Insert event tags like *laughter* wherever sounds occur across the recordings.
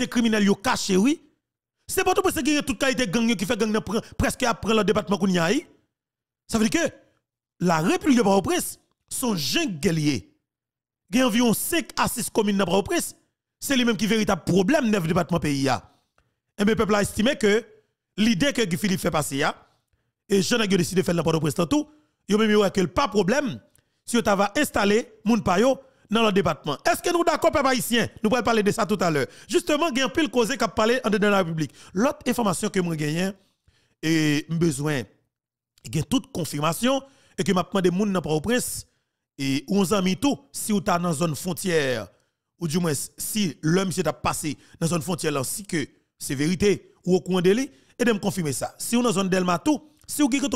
C'est criminel yo caché oui. C'est pas tout parce que toute qualité gang qui fait gang presque après le département qu'on y a Ça veut dire que la République de Port-au-Prince sont guerriers. Il y a environ 5 à 6 communes dans port au C'est lui-même qui véritable problème neuf département pays Et eh le peuple a estimé que l'idée que Philippe fait passer et Jean a décidé de faire n'importe quoi, au tout, il y a même eu que pas problème si tu avais installé moun payo dans le département. Est-ce que nous d'accord, peuple haïtien Nous pourrons parler de ça tout à l'heure. Justement, il y a un pile causé qui a parlé en dedans la République. L'autre information que je gagne, et besoin, il y a toute confirmation, et que je des gens dans au prince et on mis tout, si vous êtes dans zone frontière, ou du moins si l'homme s'est passé dans zone frontière, si que c'est vérité, ou au coin de lui, et de me confirmer ça. Si vous êtes dans zone delmatou, si vous êtes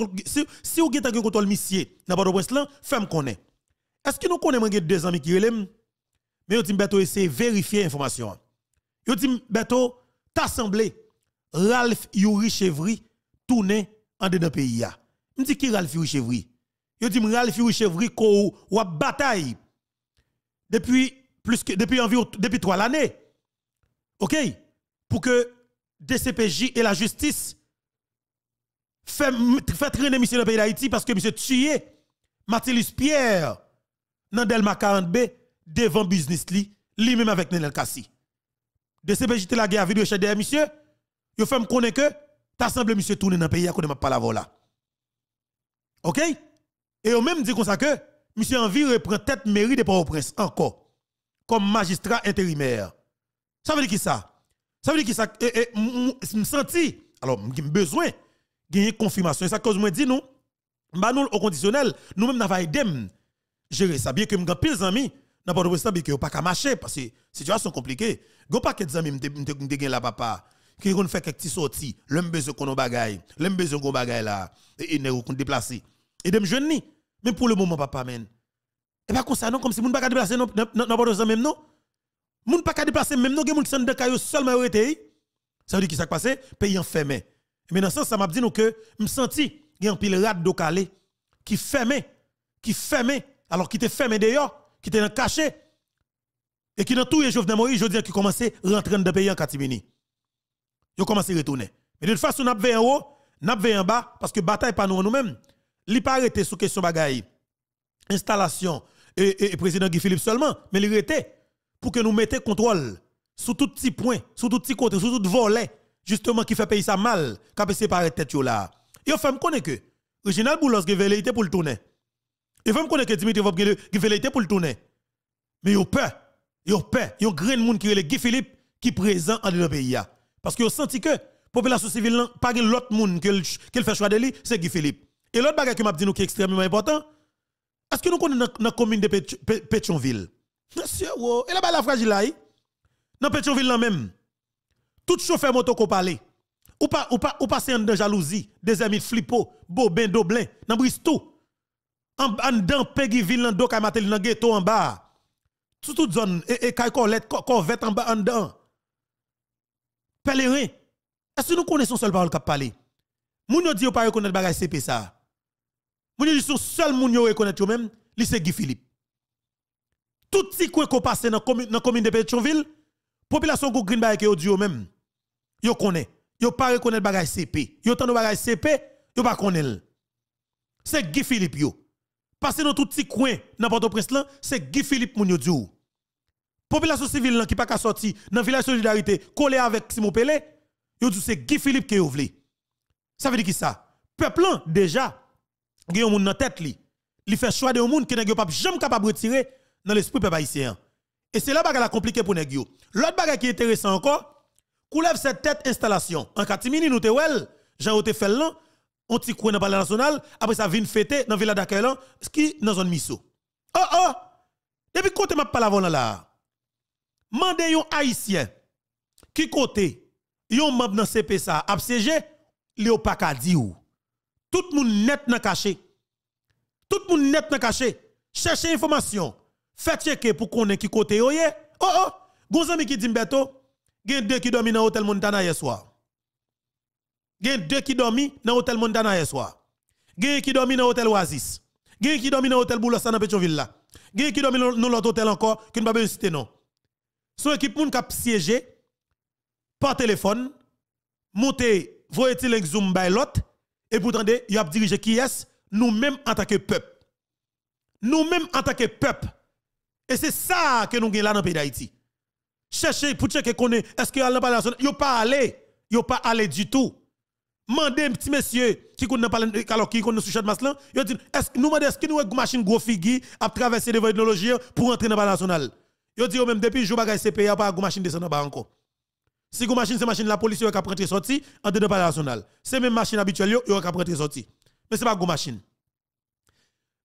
dans le contrôle missier dans le prince là, femme connaît. Est-ce que nous connaissons deux amis qui relèvent Mais ils ont essayez de vérifier l'information. Ils ont Beto, t'assemblé Ralph Yuri Chevry tourné en dedans pays. Je dit qui Ralph Yuri Chevry Ils ont Ralph Yuri Chevry ko ou a bataille depuis plus que depuis environ depuis trois années. OK Pour que DCPJ et la justice fassent fait traîner monsieur dans le pays d'Haïti parce que monsieur tué Matilis Pierre dans Delma 40B, devant business li, lui-même avec Nenel Kassi. De CPJT la guerre à vidéo chez des monsieur, yo fait me que, t'as semblé monsieur tourner dans le pays à de pas la là. OK? Et yo même dit comme ça que, monsieur envie reprend tête mairie de port prince encore, comme magistrat intérimaire. Ça veut dire qui ça? Ça veut dire qui ça? Et, me senti, alors, j'ai besoin, gagner confirmation. Et ça cause moi dit nous, bah nous au conditionnel, nous même n'avons pas gérer ça. Bien que je pile d'amis, pas le bien que pas qu'à marcher parce que situation compliquée. Go pas que amis me gagne la papa qui fait quelques petits sorties, l'homme besoin qu'on bagaille, l'homme besoin qu'on bagaille là et ne qu'on déplacer. Et de jeune ni, mais pour le moment papa men. Et pas comme ça non comme si moun pas déplacé non pas de même non. Moun pas déplacer même non, gen moun sont dans caillou seulement été. Ça veut dire qui s'est passé, pays enfermé. Mais dans ce sens ça m'a dit nous que me senti gen pile rat de calé qui fermé, qui fermé alors qui était fermé d'ailleurs, qui te dans caché, et qui dans tout les Jovenel Moïse, je dis qui commençait à rentrer dans le pays en Katimini. Ils commencé à retourner. Mais d'une façon, nous avons en haut, nous avons en bas, parce que bataille pas nous nous-mêmes. Il pas arrêté sous question bagaille, installation et, le président Guy Philippe seulement, mais il arrêté pour que nous mettions contrôle sur tout petit point, sur tout petit côté, sur tout volet, justement qui fait payer ça mal, qui a séparé tête là. Et ont fait me connaît que, original Boulos, qui était pour le tourner. Il faut me connaître que Dimitri Vop qui l'été pour le tourner. Mais il y a peur. Il y a peur. Il y a grand monde qui est Guy Philippe qui est présent dans le pays. Parce qu'il senti que la population civile n'a pas l'autre monde qui fait choix de lui, c'est Guy Philippe. Et l'autre bagage que m'a dit nous qui est extrêmement important, est-ce que nous connaissons dans la commune de Pétionville? Monsieur, oh, et là-bas la fragile là, eh? dans Pétionville là même, tout chauffeur moto qu'on parlait, ou pas, ou pas, ou en jalousie, des amis de flippo, bobin, doblin, dans Bristol, en, en dans Ville, dans dos, Kamatel, dans ghetto en bas. Tout toute zone, et, et Kaikolette, Corvette en bas, en dedans. Pèlerin. Est-ce que nous connaissons seul parole qu'a parler? Moun yo dit pas reconnaître bagay CP ça. Moun yo dit son seul moun yo reconnaître yo même, li c'est Guy Philippe. Tout si quoi qu'on passe dans commune dans commune de Pétionville, population go green bagay yo yo même. Yo connaît. Yo pas reconnaître bagay CP. Yo tant bagay CP, yo pas connaître. C'est Guy Philippe yo passer dans tout petit coin dans Port-au-Prince c'est Guy Philippe Mouniodiou. Population civile qui pas qu'à sortir dans village solidarité collé avec Simon Pelé, c'est Guy Philippe qui ouvert. Ça veut dire qui ça Peuple déjà il y a dans tête li. Il fait choix de monde qui n'est pas jamais capable de retirer dans l'esprit peuple haïtien. Et c'est là que la compliqué pour nèg L'autre bagage qui est intéressant encore, coulève cette tête installation. En Katimini, nous te wel, Jean fait l'an on t'y dans le palais national, après ça vient fêter dans la ville d'accueil, ce qui dans zone misso. Oh oh! Depuis côté m'a parlé avant là, mandez un haïtien qui côté yon sa dans le a pa ka di ou. Tout le monde net dans caché. Tout le monde net dans caché. Cherchez information. Faites checker pour konne qui côté ye. Oh oh! Gonzami qui dimbeto gen deux qui dormi dans l'hôtel Montana hier soir gen deux qui dormi dans l'hôtel Montana hier soir. Gen qui dormi dans l'hôtel Oasis. Gen qui dormi dans l'hôtel Boulassa dans Pétionville là. Gen qui dormi dans l'autre hôtel encore qui ne pas besoin citer non. Son équipe moun kap siégé par téléphone monter voyez-il un zoom l'autre et pour tendre y a dirigé qui est nous même en tant que peuple. nous même en tant que peuple. Et c'est ça que nous avons là dans le pays d'Haïti. Cherchez pour checker qu'on est. Est-ce que la il n'y a pas allé. n'y a pas allé du tout mandé un petit monsieur qui connaît pas alors qui connaît sous de masse là il dit est-ce nous est-ce que nous une machine gros figui à traverser devant technologie pour entrer dans la nationale il dit oh, même depuis jour bagage CPA pas une machine descend en bas encore si une machine c'est machine la police qui a rentré sorti en dedans la nationale c'est même machine habituelle yo qui a sorti mais c'est pas une machine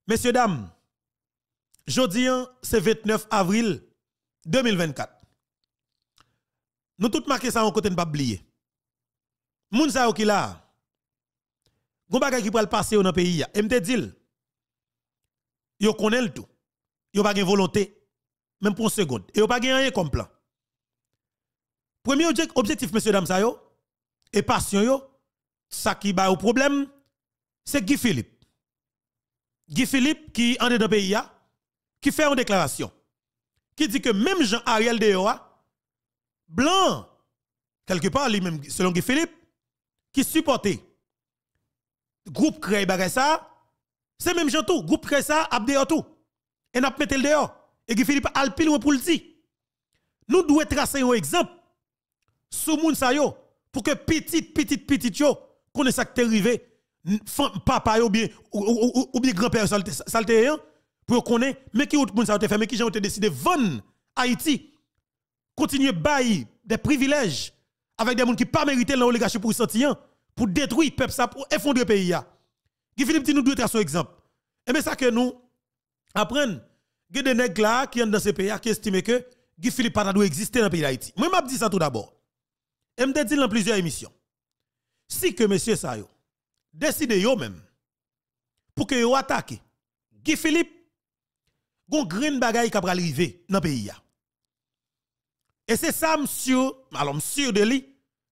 messieurs dames jeudi hein, c'est 29 avril 2024 nous tous marqué ça en côté ne pas oublier moun sa qui là gon bagay qui pral passer dans pays et me dil, yo connaît le tout yo pas volonté même pour un seconde et yo pas rien comme plan premier objectif monsieur, dames sa yo et passion yo ça qui ba le problème c'est Guy Philippe Guy Philippe qui en dans pays qui fait une déclaration qui dit que même Jean Ariel Deoa blanc quelque part lui même selon Guy Philippe qui supportait groupe créé ça, c'est même gens tout, groupe créé ça, a dehors tout. Et n'a mis le dehors. Et qui Philippe Alpil pour le dire. Nous devons tracer un exemple sous moun sa yo pour que petit petit petit yo connaisse ça qui arrivé papa ou bien ou, bien grand-père salté pour connaître mais qui autre moun ça fait mais qui ont décidé vendre Haïti continuer bailler des privilèges avec des gens qui pas mérité l'oligarchie pour sentir hein, pour détruire peuple ça, pour effondrer le pays. Guy Philippe nous doit son exemple. Et mais ça que nous apprenons, il y a des gens là qui sont dans ce pays qui estiment que Guy Philippe pas doit exister dans le pays d'Haïti. Moi, je dis ça tout d'abord. Et je dit dans plusieurs émissions. Si que monsieur Sayo décide yo même pour que yo attaque Guy Philippe, gon des bagay qui va arriver dans le pays. Et c'est ça, monsieur, alors monsieur de lui,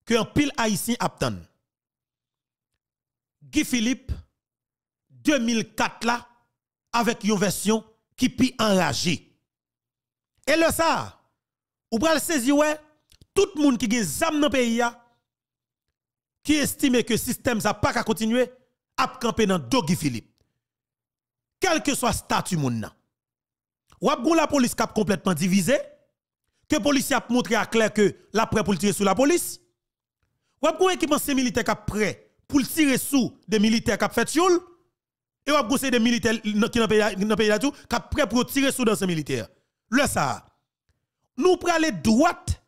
que pile haïtien obtenu. Guy Philippe 2004 là avec une version qui pi enragé. Et le ça, ou pral saisir ouais, tout le monde qui gen zam dans pays qui estime que le système ça pas qu'à continuer ...a campé dans Guy Philippe. Quel que soit statut moun nan. Ou ap la police cap complètement divisé. que police a montré à clair que la prêt pour tirer sur la police. Ou avez un équipement militaire qui est prêt pour tirer sous des militaires qui ont fait choul. Et vous avez des militaires qui qui sont prêts pour tirer sous dans ces militaires. Le ça. Nous prenons les droite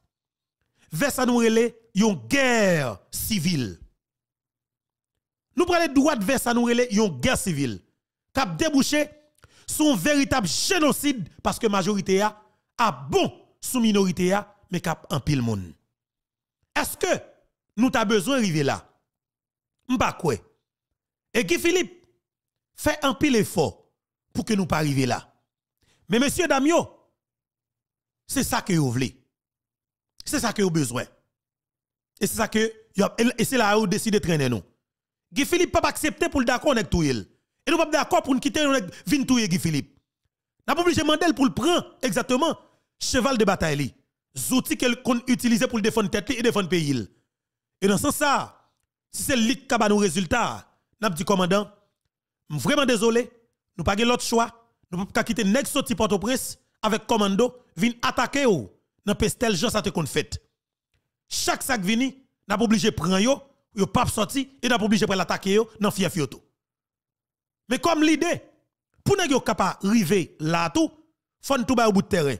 vers ça nous une guerre civile. Nous prenons les droite vers ça nous une guerre civile. Cap débouché son véritable génocide parce que majorité a a bon sous minorité a mais cap en pile monde. Est-ce que nous avons besoin d'arriver là. M'pa quoi. Et qui Philippe fait un pile effort pour que nous pas là. Mais monsieur Damio, c'est ça que vous voulez. C'est ça que vous besoin. Et c'est ça que et c'est là où vous de traîner nous. Guy Philippe pas accepter pour d'accord avec tout il. Et nous pas d'accord pour nous quitter vin tout Guy Philippe. N'a pas obligé Mandel pour le prendre exactement cheval de bataille. Zouti qu'elle qu'on utilise pour défendre tête et défendre pays. Et dans ce sens, là si c'est le qui a nos résultats, n'a dit commandant, vraiment désolé, nous pas l'autre choix, nous pas quitter nèg sorti porte au prince avec commando vin attaquer ou dans pestel gens ça te fait. Chaque sac vini, n'a pas obligé prendre yo, yo pas sorti et n'a pas obligé de l'attaquer yo dans fief yo Mais comme l'idée pour que nous puissions arriver là tout, faut tout au bout de terrain.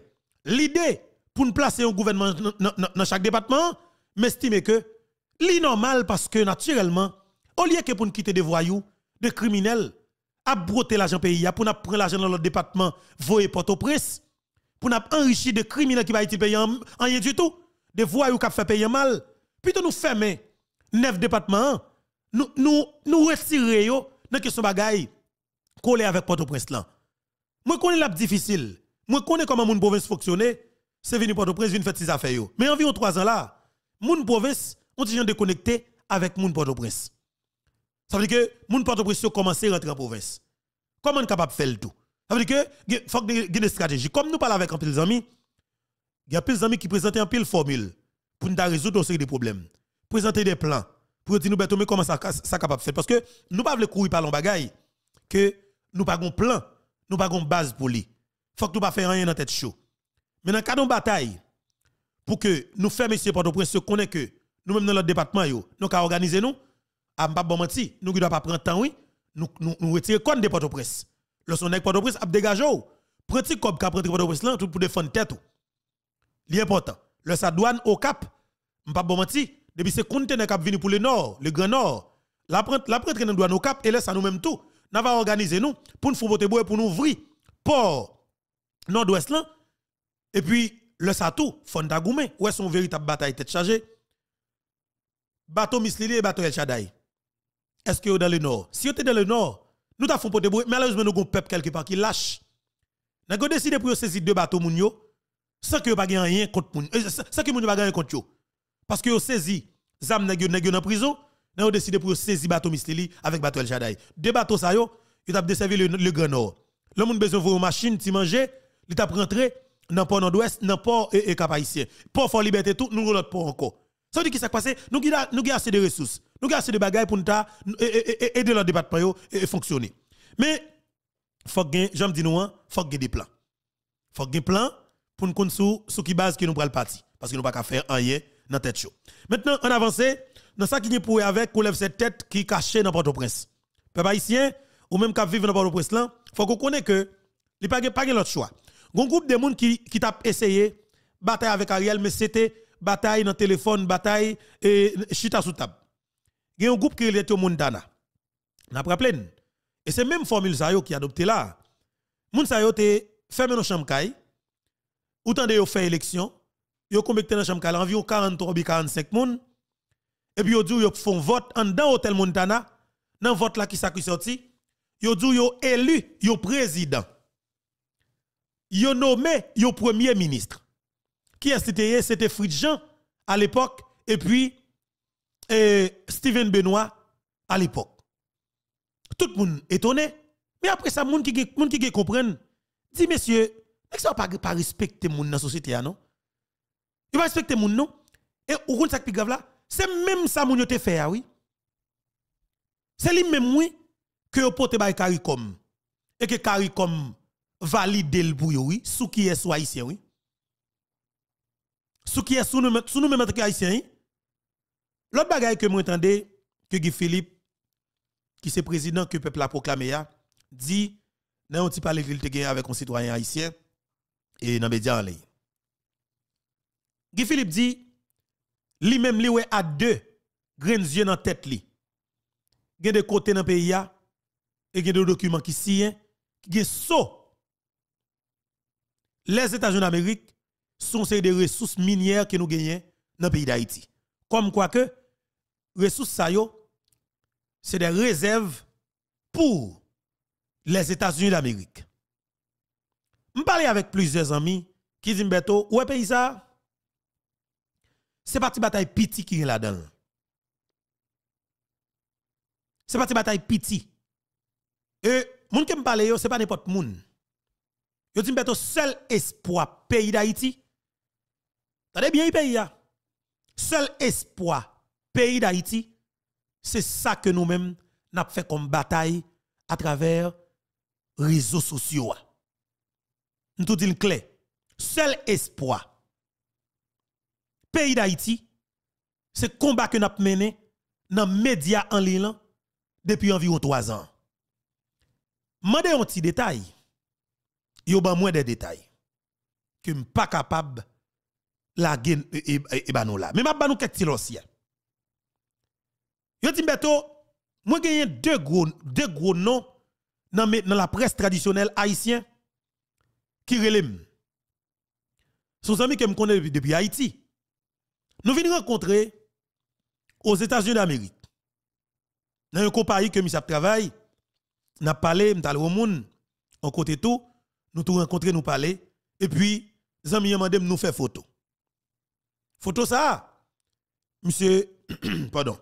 L'idée pour nous placer un gouvernement dans chaque département, m'estime que li normal parce que naturellement, au lieu que pour nous quitter des voyous, des criminels, à broter l'argent pays, pour nous prendre l'argent dans notre département, voyer Port-au-Prince, pour nous enrichir des criminels qui va être payés en rien du tout, des voyous qui fait payer mal, plutôt nous fermer neuf départements, nous nous nous retirer yo dans ce bagaille collé avec Port-au-Prince là. Moi connais la difficile. Moi connais comment mon province fonctionne, c'est venu Port-au-Prince venu faire ses affaires yo. Mais environ trois ans là, mon province on continuez de connecter avec moun Port-au-Prince. Ça veut dire que moun Port-au-Prince commencé à rentrer en province. Comment on est capable de faire tout Ça veut dire que faut une stratégie. Comme nous parlons avec un pile d'amis, il y a pile d'amis qui présentent un pile formule pour nous résoudre aussi série problèmes. Présenter des plans pour dire nous ben, comment ça est capable de faire parce que nous pas pouvons courir par l'on bagaille que nous pas de plan, nous pas une base pour lui. Faut que nous pas faire rien dans tête chaud. Mais dans le cas bataille pour que nous fassions monsieur Port-au-Prince se connaît que nous-mêmes dans notre département, nous avons organisé nous, à ne pas menti nous ne doit pas prendre temps, oui, nous nous, nous retirer compte des port au Le son avec Port-au-Prince a dégagé. Oh. Prenez comme cap prendre Port-au-Prince là, tout pour défendre tête. Oh. L'important, le Sadouane au cap, ne pas menti depuis ce conteneur qui venu pour le nord, le grand nord, la prête la prendre dans douane au cap et laisse à nous-mêmes tout. Nous avons organisé nous pour nous faire pour nous ouvrir port nord-ouest là et puis le satou, Fondagoumé, où est son véritable bataille tête chargée bateau mislili et bateau El Shaddai. Est-ce que vous dans le nord Si vous êtes dans le nord, nous t'avons fait bruit. Malheureusement, nous avons un peuple quelque part qui lâche. Nous avons décidé pour saisir deux bateaux sans que vous n'ayez rien contre eux. sans que vous n'ayez rien contre Parce que vous saisi zam nèg en prison, nous avons décidé pour saisir bateau mislili avec bateau El Shaddai. Deux bateaux ça yo, ils ont desservi le, grand nord. Le monde besoin de machines, de manger, ils ont rentré dans le port nord-ouest, dans le port et, haïtien. Port Fort Liberté tout, nous l'autre port encore. Ça veut dire que ça passe, nous avons assez de ressources, nous avons assez de bagages pour nous aider leur département et fonctionner. Mais, faut que, j'aime dire nous, hein, faut des plans. Il Faut que des plans pour nous connaître sur qui base que nous prenons le parti. Parce que nous n'avons pas qu'à faire rien dans la tête Maintenant, en avance, dans ça qui est pour avec, on lève cette tête qui est cachée dans Port-au-Prince. Peuple haïtien, ou même qui vivent dans Port-au-Prince, il faut qu'on connaisse que, il n'y a pas d'autre choix. Il y a Un groupe de monde qui, qui essayé de battre avec Ariel, mais c'était bataille dans téléphone, bataille et chita sous table. Il y a un groupe qui est Montana. N'a pas Et c'est même formule ça qui adopté là. Moun sa te fermé nos chambres ou faire yo fait élection, yo convecté dans chambre environ 43 ou 45 moun et puis yo dit yo font vote en dans hôtel Montana, dans vote là qui s'est qui sorti, yo dit yo élu yo président. Yo nommé yo premier ministre. Qui a cité c'était? C'était Jean à l'époque et puis et euh, Steven Benoît à l'époque. Tout le monde étonné. Mais après ça, les qui qui comprennent dit monsieur, ça pas pas respecter monde dans la société hein, non? Il pas respecter monde non? Et ou compte ça qui grave là, c'est même ça que yo te fait hein, oui. C'est lui même oui que vous avez bay CARICOM et que CARICOM valide le bouillon oui, sous qui est haïtien oui ce qui est sous nous, mêmes hein? L'autre bagaille que moi que Guy Philippe qui c'est président que le peuple a proclamé hein, dit nous avons petit pas avec un citoyen haïtien et dans média en Guy Philippe dit lui-même lui a deux grandes yeux dans la tête y a de côté dans le pays hein, il y a de documents qui sont qui sont Les États-Unis d'Amérique sont des ressources minières que nous gagnons dans le pays d'Haïti. Comme quoi que, ressources ça c'est des réserves pour les États-Unis d'Amérique. Je parle avec plusieurs amis qui disent, Beto, où est pays ça? C'est parti bataille petit qui est là-dedans. C'est parti bataille petit. Et, moun qui me parle, c'est pas n'importe monde. Yo dit, Beto, seul espoir pays d'Haïti, bien, pays hein. Seul espoir, pays d'Haïti, c'est ça que nous-mêmes n'a fait comme bataille à travers réseaux sociaux. Hein. Nous tout une clé. Seul espoir, pays d'Haïti, c'est le combat que nous avons mené dans les médias en ligne depuis environ trois ans. Mande un petit détail. Yo a moins de détails que suis pas capable la gen et Mais e, e, e banou la. Mais m'a banou quelques tilosia. Yo beto, moi j'ai deux gros deux gros noms dans dans la presse traditionnelle haïtienne qui sont Son amis que me connaît depuis, Haïti. Nous venons rencontrer aux États-Unis d'Amérique. Dans un compagnie que nous travaille, n'a parlé, nous avons monde en côté tout, nous tout rencontrer, nous parler et puis amis nous fait photo. Photo ça, monsieur, *clears throat* pardon,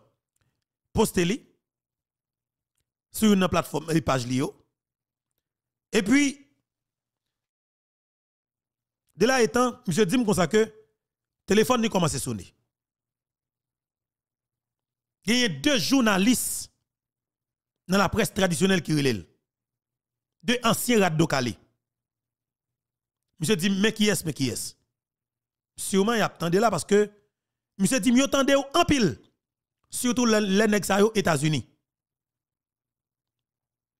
postez-le sur une plateforme une page Lio. Et puis, de là étant, monsieur dit comme ça que téléphone ni commence à sonner. Il y a deux journalistes dans la presse traditionnelle qui relèvent. Deux anciens radocalés. Monsieur dit, mais qui est-ce, mais qui est-ce? sûrement y a attendé là parce que monsieur dit mieux tendez en pile surtout les nèg aux États-Unis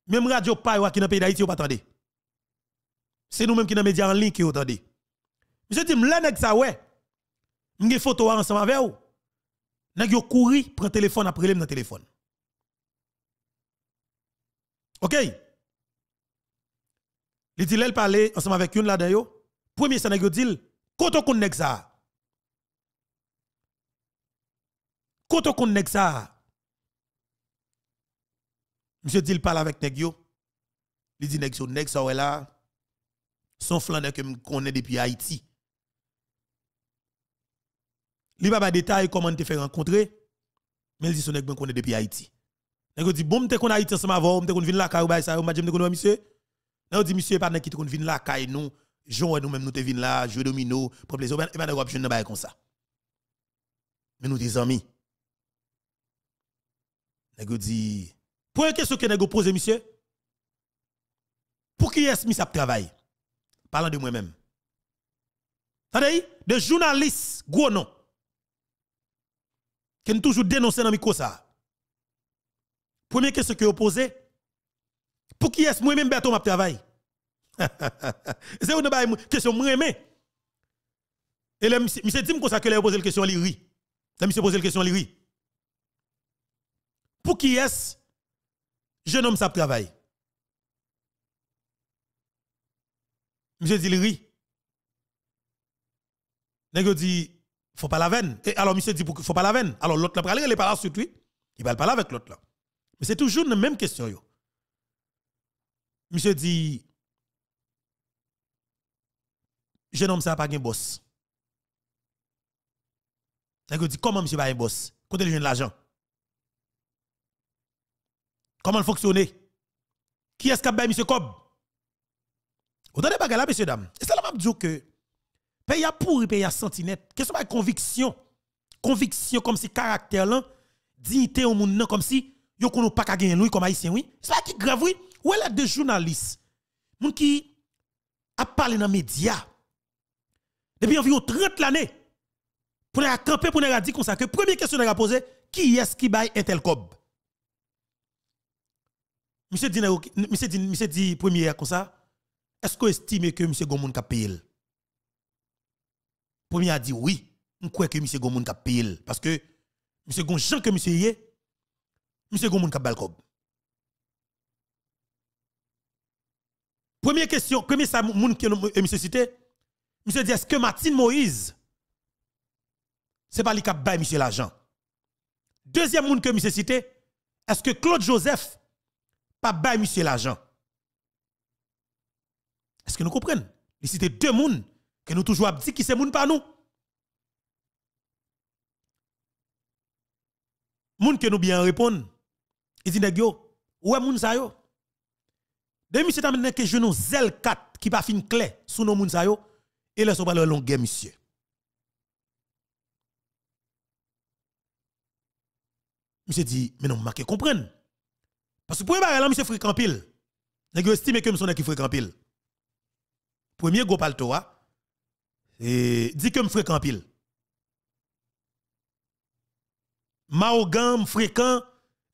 même radio yo qui dans pays d'Haïti pas attendé c'est nous même qui dans médias en ligne qui attendé monsieur Tim, les nèg ça ouais m'ai photo ensemble avec ou nèg yo couri prend téléphone après dans téléphone OK il dit, elle parlait ensemble avec une là yo Premier, ça n'a dit, Koto on nek ça. Koto kon nek ça. Monsieur dit il parle avec nèg Il dit nèg yo là. Son flaneur que depuis Haïti. Il pas détail comment te fait rencontrer. Mais il dit son nèg ben, depuis Haïti. Nèg dit bon te kon Haïti ensemble avant, bah, bah, te kon la monsieur. dit monsieur la Jouer nous-mêmes, nous te là, jouer domino, pour plaisir. Et nous, nous je ne pas comme ça. Mais nous, des amis, nous dit, pour une question que nous posez, monsieur, pour qui est-ce que avons travaille Parlant de moi-même. Attendez, de journalistes, gros non? qui nous toujours dénoncé dans le micro ça. Première question que vous posez, pour qui est-ce moi-même, Berton, m'a travaille *laughs* c'est une question que je Et le monsieur dit comme ça que a posé la question à l'IRI. Le monsieur posé la question à l'IRI. Pour qui est-ce jeune homme ça travaille? Monsieur dit l'IRI. Nègre dit, faut pas la veine. Et alors, monsieur dit, faut pas la veine. Alors, l'autre, là, il est pas là sur lui. Il va parler avec l'autre, là. Mais c'est toujours la même question, yo. Monsieur dit, jeune homme ça pas un boss. vous dis comment monsieur pas un boss Côté le jeune l'argent. Comment fonctionner Qui est-ce qui a monsieur Cobb Vous des pas là monsieur dame. Et ça là m'a dit que pays a pourri, pays a sentinette. Qu'est-ce que conviction Conviction comme si caractère là, dignité au monde comme si yo kono pas gagner lui comme haïtien oui. C'est ça qui grave oui. Ou elle a des journalistes moun qui a parlé dans les médias depuis environ 30 l'année, pour les camper, pour les dire comme ça, que première question qu'on a qui est-ce qui baille un Monsieur dit, monsieur dit, monsieur dit, comme ça, est-ce qu'on estime que monsieur Gomoun a Premier a dit oui, on croit que monsieur Gomoun a parce que monsieur Jean que monsieur est monsieur Gomoun a baille Première question, premier ça euh, monsieur cité, Monsieur dit, est-ce que Martine Moïse, c'est pas lui qui a bail monsieur l'agent? Deuxième monde que monsieur cité, est-ce que Claude Joseph pas bail monsieur l'agent? Est-ce que nous comprenons? Il cité deux monde que nous toujours dit qui c'est moun pas nous. Moun que nous bien répondre. Il dit n'ego, yo, ouais moun sa yo. De monsieur t'a que je nous zèle 4 qui pas fin clé sous nos moun sa yo. Et là, son parle de longue monsieur. Monsieur dit, mais non, je pas. Parce que pour barrer là, monsieur fréquent pile. Nèg estime que monsieur qui fréquent pile. Premier gros paltoa et dit que me fréquent pile. Maogan fréquent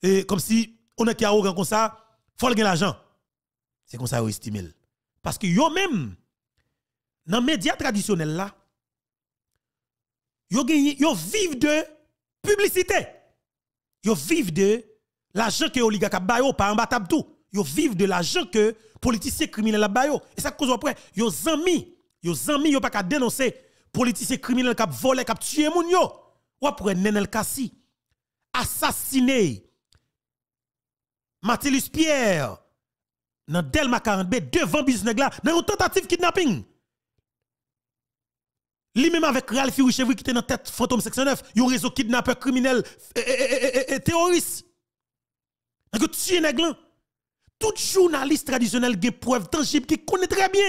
et comme si on est qui arrogant comme ça, faut gagner l'argent. C'est comme ça vous estimez. Parce que yo même dans les médias traditionnels là, yo vivent de publicité. Ils vivent de l'argent que oligarque bayo pas en battable tout. Yo vivent de l'argent que politiciens criminels bayo. Et ça cause après ils amis, yo amis yo pas qu'à dénoncer politiciens criminels qui volent, qui tuent moun yo. Ou après Nenel Kassi assassiné Mathilus Pierre dans Delma 40B devant business dans une tentative kidnapping. Lui-même avec Ralph Richevry qui était dans la tête fantôme 69, 9, il y a un réseau kidnappeur criminel et, euh, euh, euh, terroriste. tu es hein. Tout journaliste traditionnel a preuve tangible qui connaît très bien.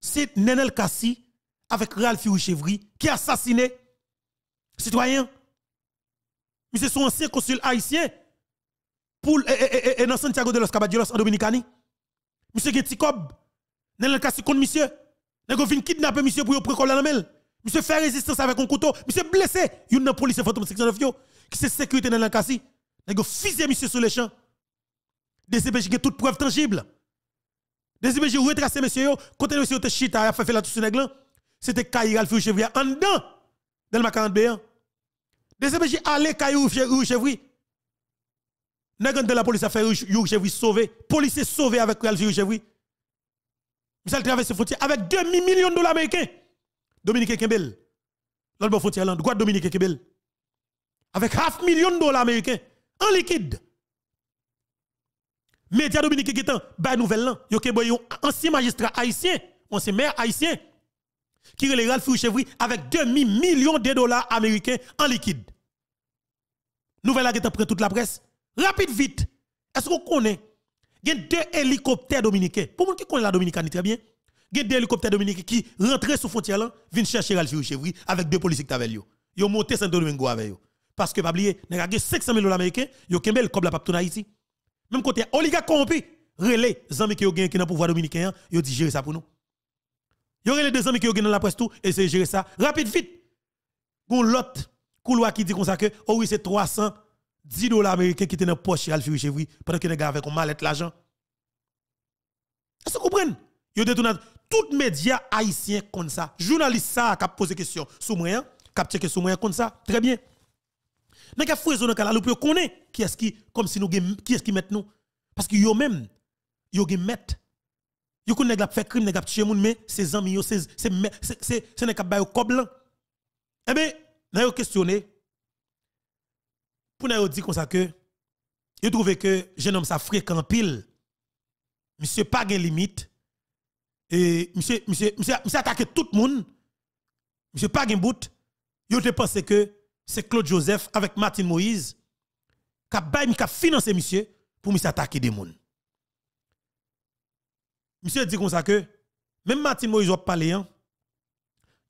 C'est Nenel Kassi avec Ralph Richevry qui a assassiné citoyen. Monsieur son ancien consul haïtien pour et, dans Santiago de los Caballeros en Dominicani. Monsieur Geticob, Nenel Kassi contre monsieur. Nèg fin kidnapper monsieur pour prendre Monsieur fait résistance avec un couteau, monsieur blessé, une police fantôme 69 qui se sécurité dans monsieur sur les champs. a toute preuve tangible. retracé monsieur monsieur te chita a fait la tout sur C'était Chevrier en dedans dans le 41. allé Chevrier. de la police a fait Chevrier sauver. policier sauvé avec Michel traverser frontière avec 2 millions de dollars américains. Dominique Kembel. L'autre frontière, là, Quoi, Dominique Kembel. Avec half million de dollars américains en liquide. Média Dominique Guetan, bah nouvelle là, yo a un ancien magistrat haïtien, ancien maire haïtien, qui relève le Chevry avec demi million de dollars américains en liquide. Nouvelle là qui après toute la presse. Rapide vite. Est-ce qu'on connaît il y a deux hélicoptères dominicains. Pour moi qui connaît la Dominicaine eh très bien, il y a deux hélicoptères dominicains qui rentrent sous frontière là, viennent chercher la chevri avec deux policiers qui avaient Ils ont monté Santo Domingo avec eux. Parce que, pas oublier, il y a 500 000 dollars américains, ils ont kembel comme la paptouna Haïti. Même côté, oligarque corrompu, relais, les amis qui ont gagné qui dans le pouvoir dominicain, ils ont dit gérer ça pour nous. Ils ont les deux amis qui ont gagné dans la presse tout, et c'est gérer ça rapide, vite. Bon, l'autre couloir qui dit comme ça que, oh oui, c'est 300 10 dollars américains qui étaient dans la poche chez Alfie Richevry pendant que les gars avec une mallette l'argent. Est-ce que vous comprenez Ils détournent tous les médias haïtiens comme ça. Journalistes ça qui posent des questions sur moi, hein, qui que sur moyen hein, comme ça. Très bien. Mais qui a fait dans là, nous pouvons connaître qui est-ce qui comme si nous qui est-ce qui met nous parce que yo même yo gen met yo connaît la fait crime nèg tuer moun mais ses amis ces, c'est c'est c'est nèg ba eh yo coblan. Eh ben, n'a yo pour nous dire comme ça que, il trouve que je homme ça fréquent pile. Monsieur pas limite. Et monsieur, monsieur, monsieur, monsieur attaque tout le monde. Monsieur pas bout. Il te pense que c'est Claude Joseph avec Martin Moïse qui a financé monsieur pour monsieur attaquer des monde Monsieur dit comme ça que, même Martin Moïse a parlé, il hein.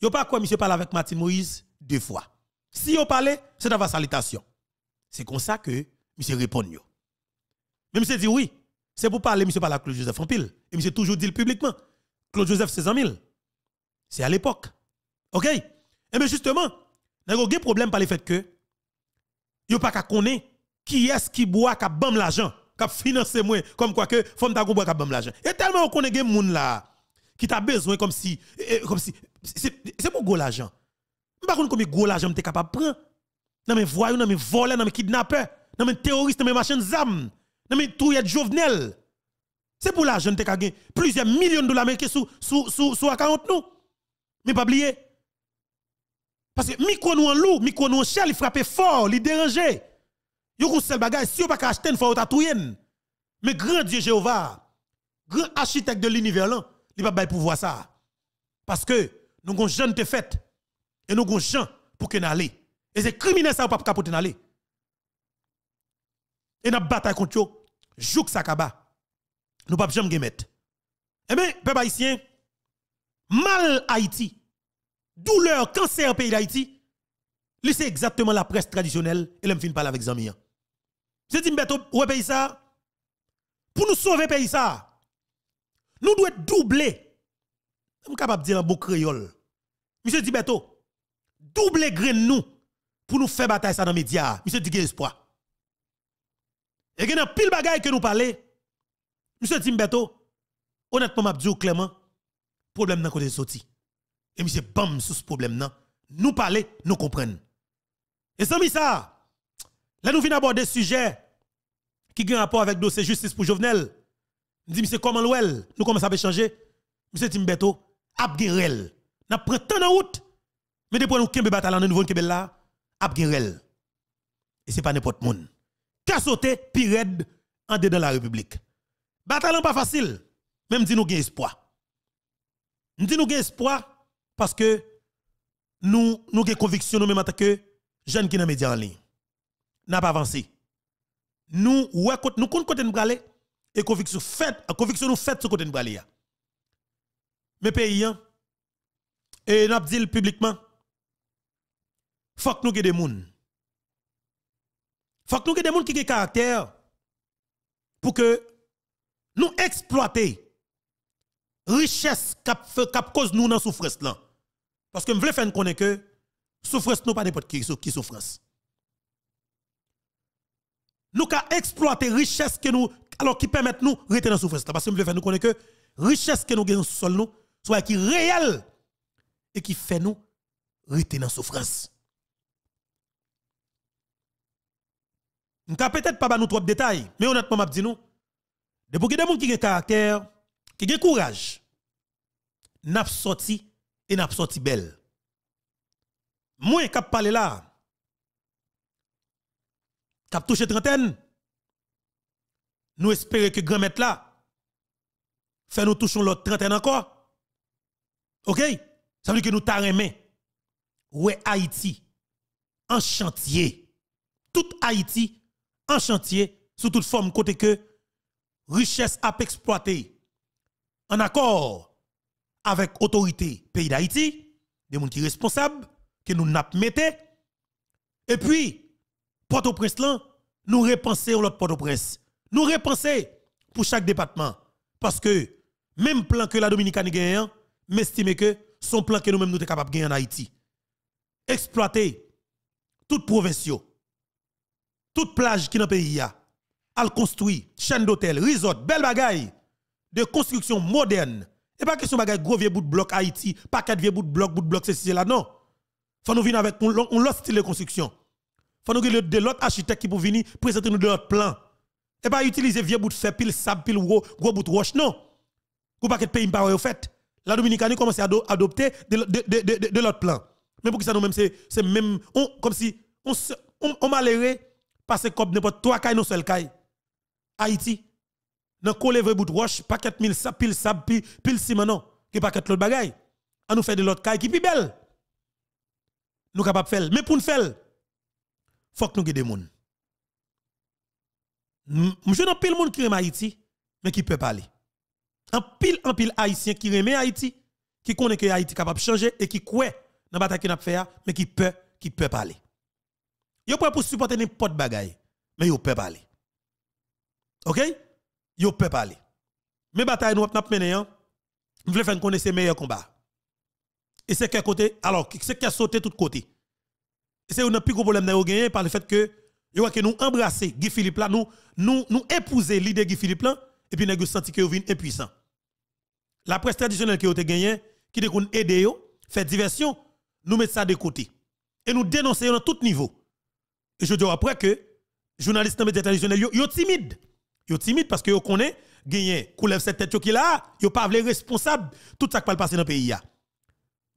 n'y pas quoi monsieur parle avec Martin Moïse deux fois. Si on parlez, c'est dans la salutation. C'est comme ça que M. répond. Mais je dit oui, c'est pour parler, monsieur parle à Claude Joseph en pile. Et monsieur toujours dit publiquement, Claude Joseph, c'est 100 000. C'est à l'époque. OK? Et eh bien justement, il y a un problème par le fait que, il n'y a pas qu'à connaître qui est-ce qui boit, qui bam l'argent, qui finance moins, comme quoi que, femme ta boit, qui bam l'argent. Et tellement on connaît des gens là, qui t'a besoin comme si, eh, eh, comme si, c'est pour gros l'argent. Je ne sais pas combien gros l'argent tu es capable de prendre dans mes voyous, dans mes voleurs, dans mes kidnappeurs, dans mes terroristes, dans mes machines d'armes, dans mes trouillettes jovenelles. C'est pour l'argent que gagné plusieurs millions de dollars américains sous sous sous sous nous. Mais pas oublier. Parce que micro nous en loup, micro nous en chèl, il frappait fort, il dérangeait. Yo kon seul bagage si on pas acheter une fois tatouer. Mais grand Dieu Jéhovah, grand architecte de l'univers il va pas pouvoir voir ça. Parce que nous gon jeune te fêtes et nous gon gens pour que aller. Et c'est criminel ça ou pas capoter aller. Et n'a bataille contre eux, jouk ça kaba. Nous pas jamais mettre. Eh bien, peuple haïtien, mal Haïti, douleur, cancer pays d'Haïti, c'est exactement la presse traditionnelle et l'homme fin parler avec Zamia. Monsieur hein. dis mbeto ouais pays ça pour nous sauver pays ça. Nous devons doubler. Je suis capable de dire un beau créole. Monsieur Dibeto, doubler grain nous pour nous faire bataille ça dans les médias. Monsieur dit espoir. Et il y a pile bagaille que nous parlons. Monsieur Timbeto, honnêtement, m'a dit clairement, problème dans côté sorti. Et monsieur bam sous ce problème là, nous parler, nous comprenons... Et sans ça, là nous venons aborder sujet qui a un rapport avec le dossier justice pour Jovenel. Nous dit monsieur comment l'ouel, nous commençons à changer. Monsieur Timbeto, nous N'a pris tant de route. Mais depuis nous kembe bataille nous nouveau kembe là ap gen Et c'est pas n'importe moun. Ka sauté pirèd en dedans la République. Bataille pas facile, même si nous avons espoir. Nous dit nous espoir parce que nous nous avons conviction nous même en tant que jeune qui dans médias en ligne. N'a pas avancé. Nous ouais nous compte côté nous braler et conviction fait conviction nous fait ce côté nous braler. mes paysans hein. et nous dit publiquement faut que nous ayons des gens. faut que nous ayons des gens qui ont caractère pour que nous exploitions richesse cap cap cause nous dans souffrance parce que je veux faire connaître que souffrance n'est pas n'importe qui qui souffrance nous ca exploiter richesse que nous qui permet nous rester dans souffrance parce que je veux faire nous connaître que richesse que nous gagnons sur sol nous soit qui réelle et qui fait nous rester dans souffrance ne peut-être pas nous trop de détails, mais honnêtement m'a dit nous. Depuis que des gens qui ont caractère, qui ont courage, n'a sorti et n'a sorti belle. Moi qui parle là, qui toucher trentaine, nous espérons que grand maître là fait nous touchons l'autre trentaine encore. OK Ça veut dire que nous t'arrêtons. Ouais Haïti en chantier. Tout Haïti en chantier sous toute forme côté que richesse à exploiter en accord avec autorité pays d'Haïti, des gens qui sont responsables, que nous n'avons mettez. Et puis, Port-au-Prince, nous repenser l'autre Port-au-Prince. Nous repenser pour chaque département. Parce que, même plan que la Dominicaine gagne, mais estime que son plan que nous-mêmes nous sommes capables de gagner en Haïti. Exploiter toute provinces toute plage qui dans le pays a, construit chaîne d'hôtel, resort, belle bagaille de construction moderne. Et pas question bagaille gros vieux bout de bloc Haïti, pas quatre vieux bout de bloc, bout de bloc ceci là non. Faut nous venir avec un autre style de construction. Faut nous de l'autre architecte qui pour venir présenter nous de l'autre plan. Et pas utiliser vieux bout de fer pile sable pile gros, gros bout de roche non. Ou pas que pays pas au fait. La Dominicanie commence à adopter de, l'autre plan. Mais pour que ça nous même c'est même comme si on on, on passer comme n'importe trois cailles, non seul caille. Haïti, dans coller bout de roche, paquet mille sap, pile sap, pile ciment, non, qui paquet l'autre bagaille. à nous faire de l'autre caille qui plus belle. Nous capables de faire. Mais pour nous faire, faut que nous ayons des je n'ai pas le monde qui aime Haïti, mais qui peut parler. En pile, en pile haïtien qui aime Haïti, qui connaît que Haïti capable de changer et qui croit dans la bataille qui n'a fait, mais qui peut, qui peut parler. Yo prêt pour supporter n'importe bagaille, mais yo pas parler. OK Yo peut parler. Mais bataille nous n'ap mené hein. Nous voulons faire connaître ces meilleurs combats. Et c'est quel côté alors c'est qui a sauté tout côté. C'est un plus gros problème d'avoir gagné par le fait que yo que nous embrasser Guy Philippe là nous nous nous épouser l'idée Guy Philippe là et puis nous senti que vinn impuissant. La presse traditionnelle qui a été gagnée, qui a yo fait diversion, nous mettons ça de côté. Et nous dénonçons à tout niveau je dis après que journalistes dans les médias traditionnels, ils sont timides. Ils sont timides parce qu'ils connaissent, ils ont cette tête qui là, ils ne pas responsables de tout ce qui va passer dans le pays.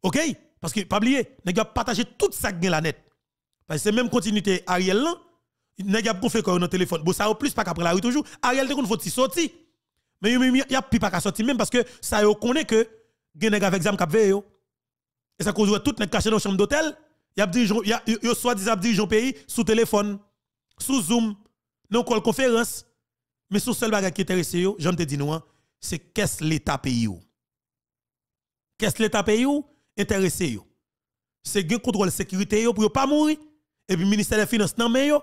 OK? Parce que, pas oublier, ils ont partagé tout ça qui est la net. Parce que c'est même continuité Ariel ils ont fait quand dans le téléphone. Bon, ça au plus pas qu'après la rue toujours. Ariel, il faut sortir. Mais il n'y a plus pas qu'à sortir même parce que ça, ils connaissent que, ils ont avec examen qui Et ça cause tout le monde caché dans chambre d'hôtel y a dirigeant y a soit disant dirigeant pays sous téléphone, sous Zoom, dans call conférence, mais sous seul bagage qui intéresse yo, j'en te dis nous, c'est qu'est-ce l'état pays ou. Qu'est-ce l'état pays ou intéressé yo. C'est gain contrôle sécurité yo pour pas mourir et puis ministère des finances nan yo,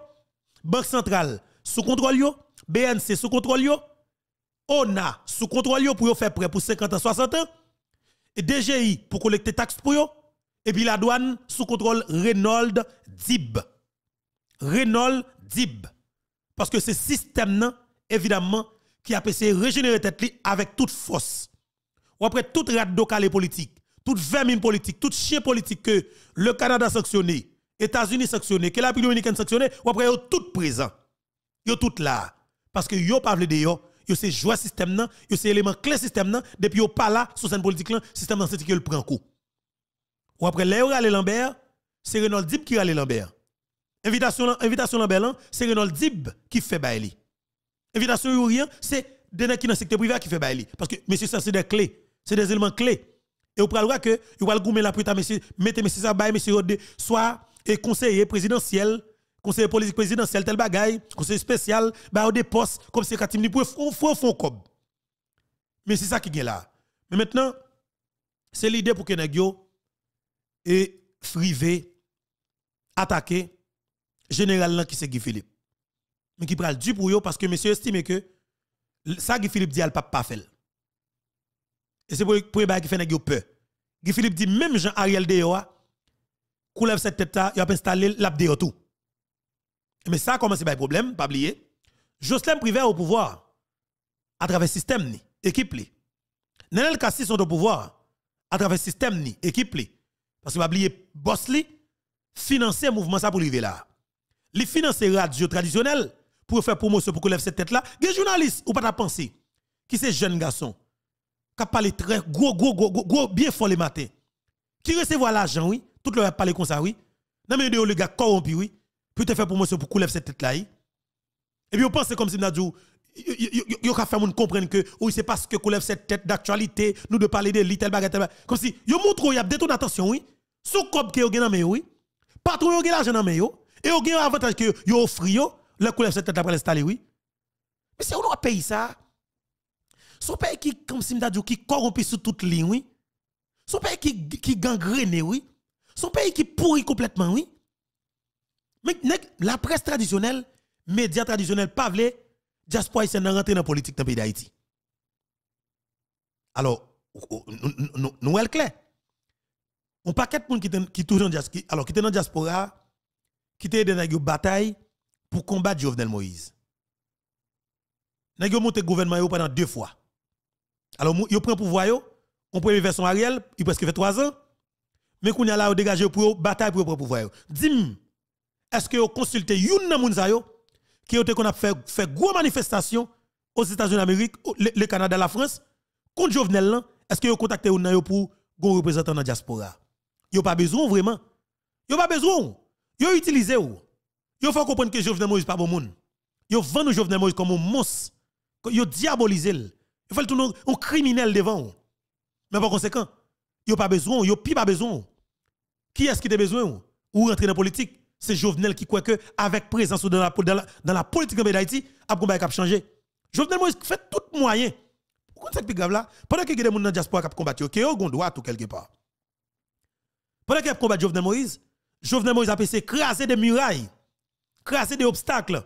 banque centrale sous contrôle yo, BNC sous contrôle yo, ONA sous contrôle yo pour faire prêt pour 50 ans 60 ans et DGI pour collecter taxes pour yo et puis la douane sous contrôle Renold Dib. Renold Dib. Parce que ce système, là évidemment, qui a essayé de régénérer tête avec toute force. Ou après toute rade politique, toute vermine politique, toute chien politique que le Canada sanctionné, États-Unis sanctionné, que la dominicaine sanctionné, ou après tous tout présent. Yo tout là. Parce que yo parle de yon, yo c'est joué système là yo c'est élément clé système là depuis parlent pas là, sous cette politique là, système là c'est qui le prend coup. Ou après, Léo Rale Lambert, c'est Renald Dib qui Rale Lambert. Invitation, invitation Lambert, c'est Renald Dib qui fait baili. Invitation Yourien, c'est des qui dans le secteur privé qui fait baili. Parce que, monsieur, ça, c'est des clés. C'est des éléments clés. Et vous prenez que, vous allez goumer la putain, monsieur, mettez monsieur ça monsieur soit et conseiller présidentiel, conseiller politique présidentiel, tel bagaille, conseiller spécial, bah, des postes, comme c'est Katim, vous faire un cob. Mais c'est ça qui est là. Mais maintenant, c'est l'idée pour que et frivé attaqué général qui c'est Guy Philippe. Mais qui parle du pour parce que monsieur estime que ça Guy Philippe dit al pas pas fait. Et c'est pour pour qui e fait nèg peur. Guy Philippe dit même Jean Ariel Deyoa coulève cette tête là, il a installé l'app de tout. E Mais ça commence par problème, pas oublier. Jocelyn privé au pouvoir à travers système ni équipe li. Nenel Cassis sont au pouvoir à travers système ni équipe li. Parce que va oublier boss financer mouvement ça pour arriver là. Les financer radio traditionnelle pour faire promotion pour couler lève cette tête là. Les journalistes ou pas penser qui ces jeunes garçons qui parlent très gros gros gros gros bien fort les matins. Qui recevront l'argent oui, tout le monde parle comme ça oui. Non mais le gars corrompu oui, pour te faire promotion pour couler cette tête là. Et puis on pense comme si a dit. yo ka fait comprendre que oui c'est parce que qu'on lève cette tête d'actualité nous de parler de tel bagatelle comme si yo montre y a détourné attention oui sous cop que vous avez dans oui. Patron, vous avez l'argent dans main, Et vous avez avantage que vous offrez, le couleur cette tête après l'installer, oui. Mais c'est un pays, ça. Son pays qui, comme si qui corrompu sur toute ligne, oui. Son pays qui, qui gangrène, oui. Son pays qui pourrit complètement, oui. Mais la presse traditionnelle, médias traditionnels, pas vle, diaspora haïtienne rentre dans la politique dans pays d'Haïti. Alors, nous, nous, on pas quatre monde qui toujours dans la diaspora, qui était dans la bataille pour combattre Jovenel Moïse. Ils ont monté le gouvernement pendant deux fois. Alors, ils prend pouvoir, on une version Ariel, il presque fait trois ans, mais qu'on a là dégagé pour bataille pour prendre pouvoir. dis est-ce que vous consultez youn nan qui a fait fait gros manifestation aux États-Unis d'Amérique, le, Canada, la France contre Jovenel Est-ce que vous contactez pour un représentant dans la diaspora n'ont pas besoin vraiment. Ils pas besoin. Ils ont utilisé. Il faut comprendre que Jovenel Moïse pas bon monde. Ils vendent Jovenel Moïse comme un monstre. Ils diabolisent. Ils font tout un criminel devant. Mais par conséquent, ils pas besoin. Ils n'ont plus pas besoin. Qui est-ce qui a besoin Ou rentrer dans la politique C'est Jovenel qui croit que avec présence dans la, dans la, politique de d'Haïti, après a changé. Jovenel Moïse fait tout moyen. Pourquoi c'est plus grave là Pendant que des gens dans la diaspora qui combattu, qui ont droit tout quelque part. Pendant qu'il le combat Jovenel Moïse, Jovenel Moïse a pensé craser des murailles, craser des obstacles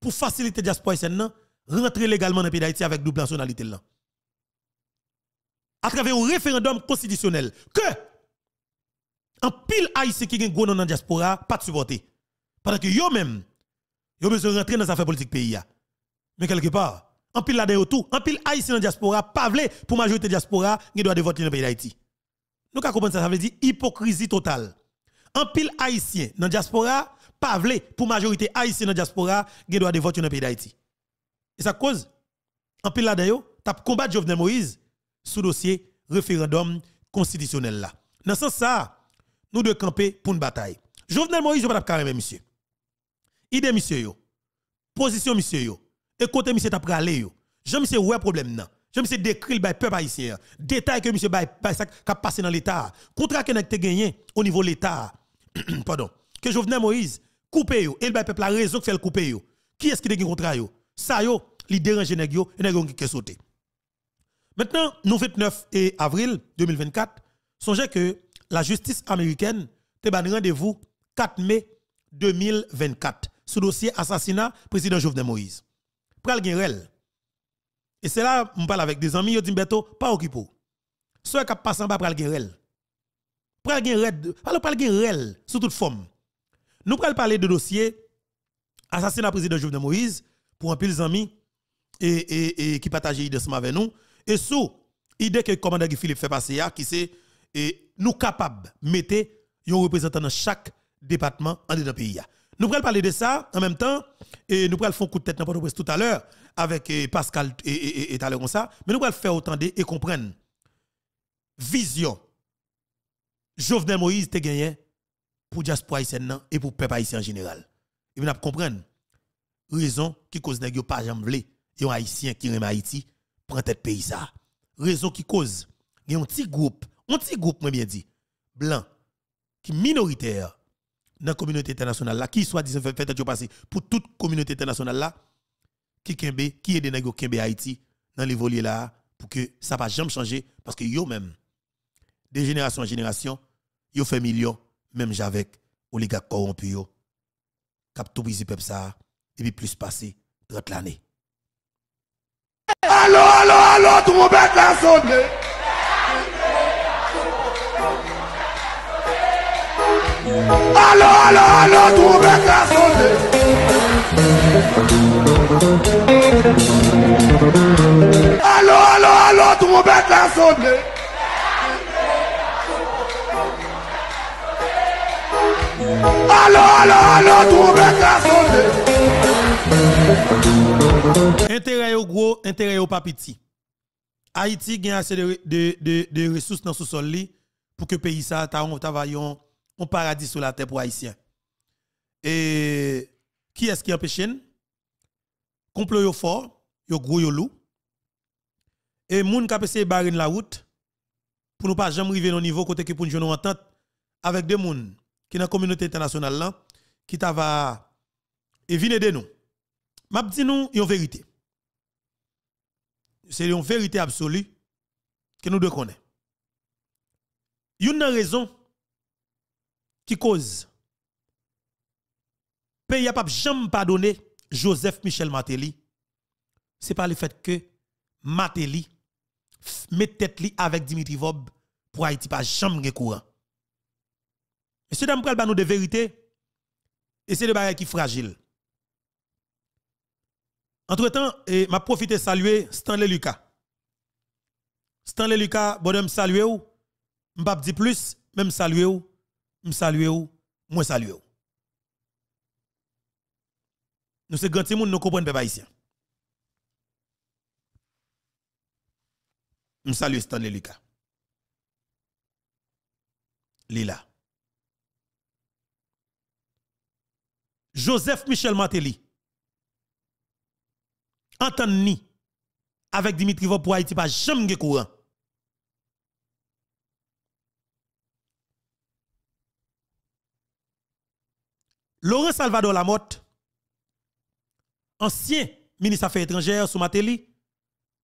pour faciliter la diaspora haïtienne rentrer légalement dans le pays d'Haïti avec double nationalité là. À travers un référendum constitutionnel que un pile haïtien qui un gros dans la diaspora pas de supporter pendant que lui même yo besoin rentrer dans affaires politique pays Mais quelque part, en pile là-dedans tout, en pile haïtien dans la diaspora pas pour majorité diaspora qui doit voter dans le pays d'Haïti. Nous comprenons ça, ça veut dire hypocrisie totale. En pile haïtien dans la diaspora, pas vle pour majorité haïtien dans diaspora, qui doit de voter dans le pays d'Haïti. Et ça cause, en pile là-dedans, tu as combattu Jovenel Moïse sous dossier référendum constitutionnel là. Dans ce sens ça, nous devons camper pour une bataille. Jovenel Moïse, je ne pas monsieur. Idée, monsieur, yo. Position, monsieur, yo. Et côté, monsieur, t'as aller, yo. Jean, monsieur, ouais, problème, non. Je me suis décrit le peuple haïtien. Détail que M. Bay a passé dans l'État. Contrat que été gagné au niveau de l'État. *clears throat* Pardon. Que Jovenel Moïse coupe yo. Et le peuple a raison que fait le coupe yo. Qui est-ce qui a contrat yo? Ça yo, li dérange nèg yo et nèg yo qui sauté. Maintenant, nous 29 avril 2024, songez que la justice américaine te ban rendez-vous 4 mai 2024 sous dossier assassinat président Jovenel Moïse. Pral rel et c'est là, je parle avec des amis, ils disent, Beto, pas occupé. Ceux qui passe en bas, pral gen rel. Pral gen rel, pral réel, sous toute forme. Nous parlons parler de dossier assassinat président Jovenel Moïse pour un pile amis et, et, et qui partagent l'idée avec nous. Et sous l'idée que le commandant Philippe fait passer, qui c'est nous capables de mettre un représentant dans chaque département en dans pays. Nous pourrons parler de ça en même temps, et nous prenons faire un coup de tête dans le tout à l'heure avec euh, Pascal et, et, et, et comme ça, mais nous pourrons faire autant de et comprendre. Vision. Jovenel Moïse te gagné pour diaspora haïtienne et pour peuple haïtien en général. Et nous comprendre raison qui cause nèg yo pas jambe vle, yon haïtien qui rem Haïti prend tête pays ça. Raison qui cause, y a un petit groupe, un petit groupe moi bien dit, blanc qui minoritaire dans la communauté internationale qui soit disant fait tête passer pour toute communauté internationale là qui kembe qui aide nèg kembe Haïti dans les voliers là pour que ça pas jamais changer parce que yo même de génération en génération yo fait millions même avec oligarques corrompus yo cap tout le peuple ça et puis plus passé 30 l'année Allô allô allô tout le monde la sonne Alo, alo, alo, tout moun bèk la sonde Alo, alo, alo, tout moun bèk la sonde Alo, alo, alo, tout moun bèk la sonde Interè yo gwo, interè yo papiti Haiti gen asè de resous nan sou sol li Pou ke peyi sa, ta on, ta va yon un paradis sur la terre pour Haïtiens. Et qui est-ce qui empêche Complot yo fort, yo gros yo loup. Et moun ka de barrer la route pour nous pas jamais arriver au niveau côté que pour nous en entente avec des moun qui dans la communauté internationale là qui ta va et venir aider nous. M'a dit nous une vérité. C'est une vérité absolue que nous devons connaître. Une raison qui cause. Pays à pas jamais pardonné Joseph Michel Matéli. C'est pas le fait que Matéli met tête avec Dimitri Vob pour Haïti pas jamais courant. Monsieur dame pral nous de vérité et c'est le bagage qui fragile. Entre-temps, et m'a profité saluer Stanley Lucas. Stanley Lucas, bonhomme saluer ou, m'pap dit plus, même saluer ou, me salue ou, moi salue ou. Nous sommes grands nous comprenons pas ici. Je salue Stanley Lucas. Lila. Joseph Michel Mateli. Anthony. Avec Dimitri Vopouaïti, Haïti, pas jamais courant. Laurent Salvador Lamotte, ancien ministre des Affaires étrangères sous Matéli,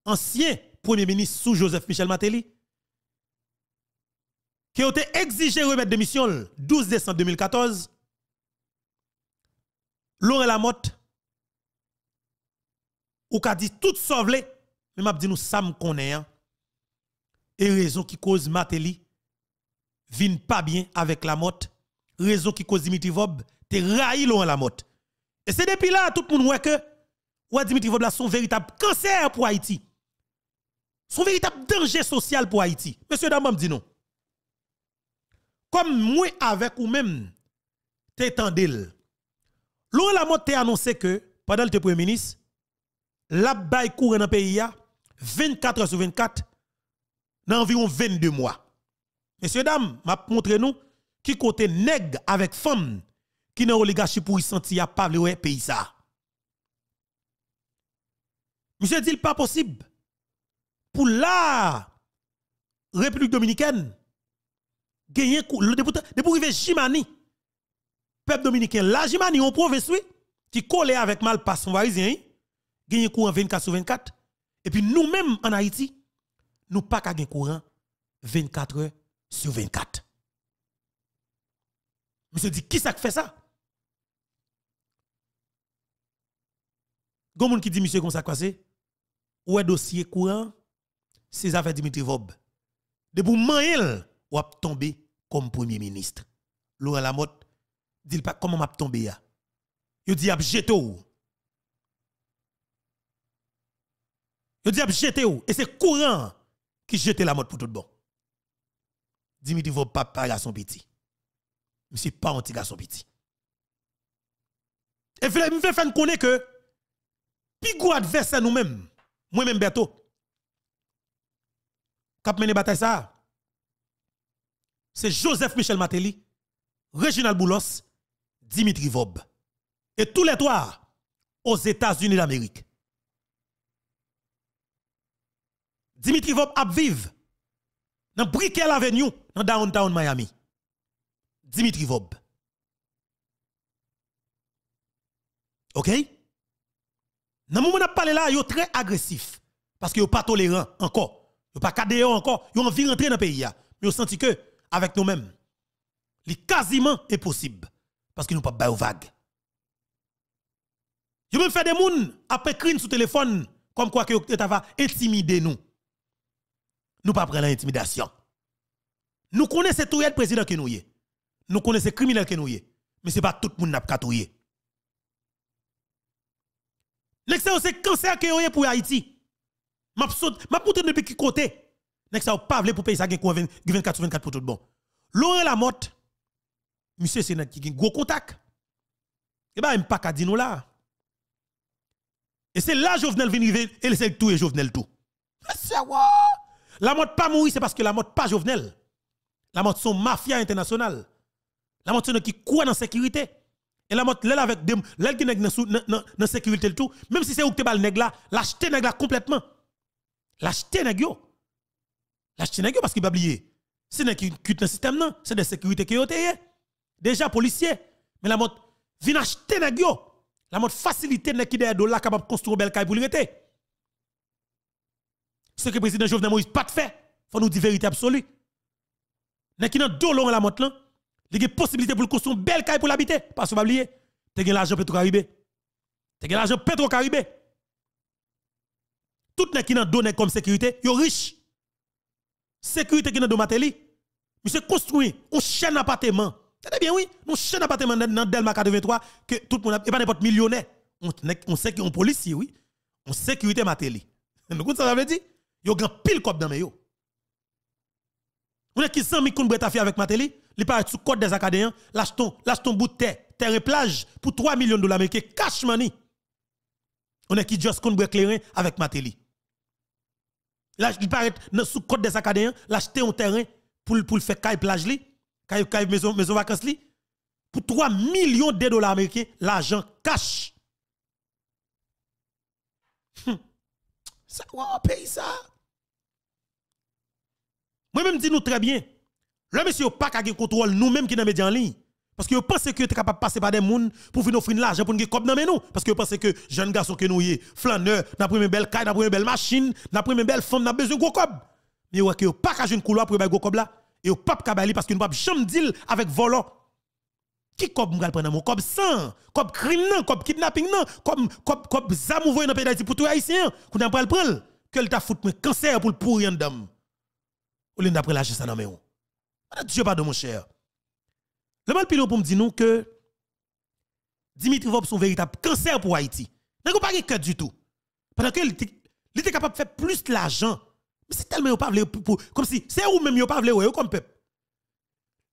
ancien premier ministre sous Joseph Michel Matéli, qui a été exigé remettre démission le 12 décembre 2014, Laurent Lamotte, ou qu'a dit tout sauvé, mais m'a dit nous Sam connaît, hein. et raison qui cause Matéli, vin pas bien avec Lamotte, raison qui cause Dimitri Vob, t'es raillé Laurent Lamotte. Et c'est depuis là, tout le monde voit que ouais, Dimitri Vobla son véritable cancer pour Haïti. Son véritable danger social pour Haïti. Monsieur Damam dit non. Comme moi avec ou même, t'es Loin Laurent Lamotte a annoncé que, pendant le premier ministre, la baille court dans le pays 24 heures sur 24 dans environ 22 mois. Messieurs, dames, m'a montré nous qui côté nègre avec femme qui n'a oligarchie pour y sentir a pas ouais pays ça. Monsieur dit pas possible. Pour la République dominicaine gagner le député de arriver Jimani. Peuple dominicain la Jimani on province oui qui collé avec mal passe on parisien hein, gagner courant 24 sur 24 et puis nous-mêmes en Haïti nous pas qu'à gagner courant 24 heures sur 24. Monsieur dit, qui ça fait ça Gon qui dit monsieur comme ça se c'est Ou est dossier courant c'est affaire Dimitri Vob. De pour mail ou a tombé comme premier ministre. Laurent Lamotte dit pas comment m'a tombé ya. Il dit a jeté ou. Il dit a jeté ou et c'est courant qui jete la mode pour tout bon. Dimitri Vob pas pas garçon petit. Monsieur pas anti garçon petit. Et je me fait connaître que Pigou adversaire nous-mêmes, moi-même Berto, a mené bataille ça, c'est Joseph Michel Matéli, Reginald Boulos, Dimitri Vob. Et tous les trois aux États-Unis d'Amérique. Dimitri Vob a vive dans Brickell Avenue, dans downtown Miami. Dimitri Vob. OK? Dans le moment où parlé là, sont très agressifs parce que sont pas tolérants encore. sont pas cadets encore, ont envie rentrer dans le pays Mais vous senti que avec nous-mêmes, c'est quasiment impossible parce que nous pas bail vague. Yo me fait des moun après crime le téléphone comme quoi que vous va intimider nous. Nous pas l'intimidation. Nous connaissons tout les président que nous y Nous connaissons les criminels que nous y Mais ce n'est pas tout le monde qui n'a pas L'excès c'est cancer y est pour Haïti. M'a poutre depuis qui côté. L'excellence, pas pour payer ça qui 24-24 pour tout bon. Laurent Lamotte, monsieur, c'est qui a un gros contact. Eh bien, il pas qu'à dire là. Et c'est là Jovenel vient arriver, et c'est tout et Jovenel tout. Ah, c'est quoi? La mort pas mourir, c'est parce que la mort pas Jovenel. La mort son mafia internationale. La mode qui croit dans sécurité. Et la motte l'elle avec dem, l'elle qui sont dans sécurité tout, même si c'est où que bal nèg là, l'acheter nèg là complètement. L'acheter nèg yo. L'acheter nèg yo parce qu'il pas oublier. C'est nèg qui quitte dans système c'est de sécurité qui là. Déjà policier, mais la mot vient acheter nèg yo. La motte facilité nèg qui derrière dollar capable construire bel cas pour l'irriter. Ce que le président Jovenel Moïse pas fait, fait, faut nous dire vérité absolue. Nèg qui dans la mot là. Il y a possibilité pour construire une belle caille pour l'habiter. Parce que vous oublier, tu as l'argent Petro-Caribé. Tu as l'argent Petro-Caribé. Tout le qui a donné comme sécurité, yo riche. Sécurité qui a donné. Matéli. Monsieur construit une chaîne d'appartements. C'est eh bien, oui. Une chaîne d'appartements dans Delma 83 que tout le monde, pas n'importe millionnaire. On, on sait a un policier, oui. On sécurité Matéli. *laughs* Nous comprenez ça, ça veut dire? Ils grand pile cop dans mes yo. On est qui 100 000 avec Matéli. Il paraît sous code des acadéens, lâche ton, bout de terre, et plage pour 3 millions de dollars américains cash money. On est qui just qu'on éclairer avec Matéli. Là, il paraît sous code des acadéens, l'acheter un terrain pour pour faire caille plage caille caille maison maison vacances pour 3 millions de dollars américains, l'argent cash. Hum. Ça, on paye ça. Moi-même, dis-nous très bien. Le monsieur pas qu'à contrôle nous-mêmes qui dans média en ligne. Parce que vous pensez que vous êtes capable de passer par des gens pour venir offrir l'argent pour nous comme dans nous. Parce que vous pensez que jeune garçon que nous y flâneur, n'a pris une belle caille, n'a pris une belle machine, n'a pris une belle femme, n'a besoin de gros cob. Mais vous n'avez pas qu'à une couloir pour gros cob là. Et vous pas qu'à parce que nous pas jamais deal avec volant. Qui cob m'gal prendre mon cob sang, cob crime non, kidnapping non, cob cob cob zam dans pays d'Haïti pour tout haïtien, qu'on va pas le prendre, que le avez fout le cancer pour le pourrir en dame. Ou l'en d'après la ça dans Dieu pardon, mon cher. Le mal pilon pour me dire nous que Dimitri Vob son véritable cancer pour Haïti. N'a pas cœur du tout. Pendant que il était capable de faire plus l'argent. Mais c'est tellement pas pour comme si c'est ou même pas voulu comme peuple.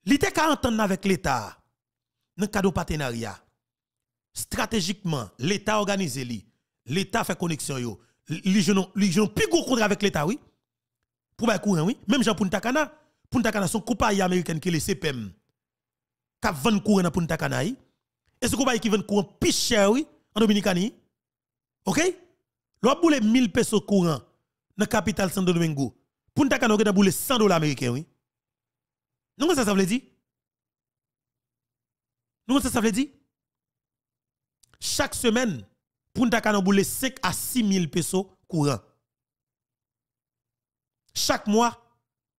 Il était capable entendre avec l'État dans cadre partenariat. Stratégiquement, l'État organise li, l'État fait connexion yo. Li jeune plus gros contrat avec l'État oui. Pour faire courant oui, même Jean Pountakana. Punta Cana son compagnie américaine qui est le CPM qui 20 courant dans Punta Cana et ce compagnie qui vend courant plus cher en Dominicanie OK l'on boule 1000 pesos courant dans la capitale Santo Domingo Punta Cana a boule 100 dollars américains oui non ça ça veut dire non ça ça veut dire chaque semaine Punta Cana boule 5 à 6 000 pesos courant chaque mois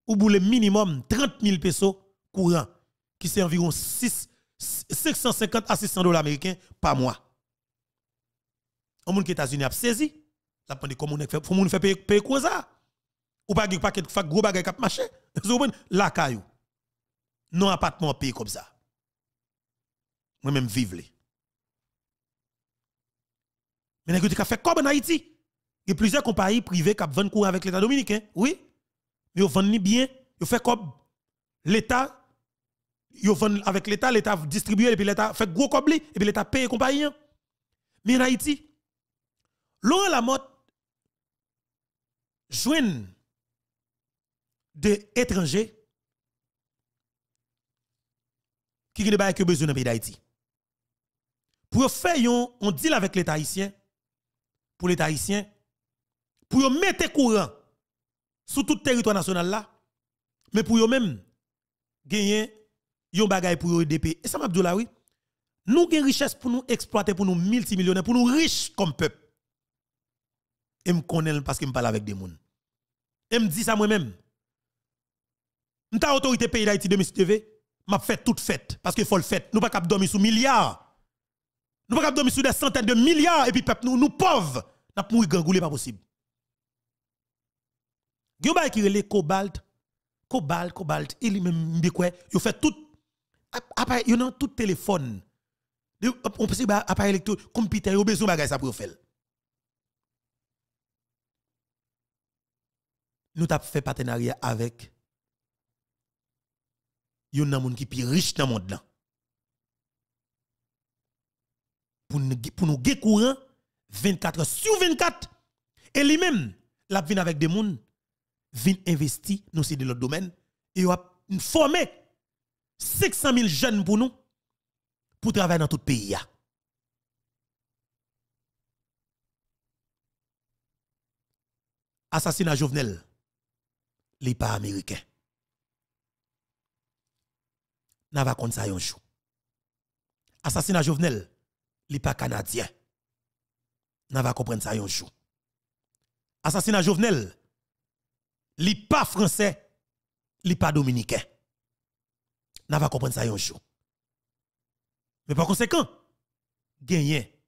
ou boule minimum 30 000 pesos courant, qui c'est environ 6, 550 à 600 dollars américains par mois. On monde aux États-Unis a saisi, la pende comme on fait, faut moun payer quoi ça? Ou pas paquet fac gros bagay cap marché, la kayou. Non appartement payer comme ça. Moi même vivre Mais nèg a fait comme en Haïti. Il y a plusieurs compagnies privées qui vendent courant avec l'État dominicain, oui yo vend ni bien, yo faites comme l'État, yo vend avec l'État, l'État distribue, et puis l'État fait gros cobli, et puis l'État paye compagne. Hein. Mais en Haïti, Laurent mode jouen des étrangers qui ne pas besoin dans pays d'Haïti. Pour faire on deal avec l'État haïtien, pour l'État haïtien, pour mettre courant sur tout territoire national là, mais pour eux-mêmes, gagner yon bagay pour EDP. Et ça m'a dit là, oui. Nous avons richesse pour nous exploiter, pour nous multimillionnaires, pour nous riches comme peuple. Et me connais parce que me parle avec des gens. Et me dit ça moi-même. M'ta autorité pays d'Haïti de TV, m'a fait toute fête. Parce que faut le faire. Nous pas cap dormir sous milliards. Nous pas cap dormir sous des centaines de milliards. Et puis peuple, nous, nous pauvres, n'a pas mourir gangoulé, pas possible. Il y a qui cobalt, cobalt, cobalt, il même quoi, il fait tout appareil, il a tout téléphone. On peut dire bah, appareil électro, computer, il a besoin bagage ça pour faire. Nous avons fait partenariat avec yon nan moun ki pi riche dans monde Pour nous pour courant 24 heures sur 24 et lui-même l'a vient avec des gens vin investi dans c'est de domaine et a formé 500 000 jeunes pour nous pour travailler dans tout le pays. Assassinat Jovenel, n'est pas américain. N'a pas ça un jour. Assassinat Jovenel, n'est pas canadien. N'a pas comprendre ça un jour. Assassinat Jovenel, li pas français, li pas dominicain. N'a pas comprendre ça yon jour. Mais par conséquent, gagné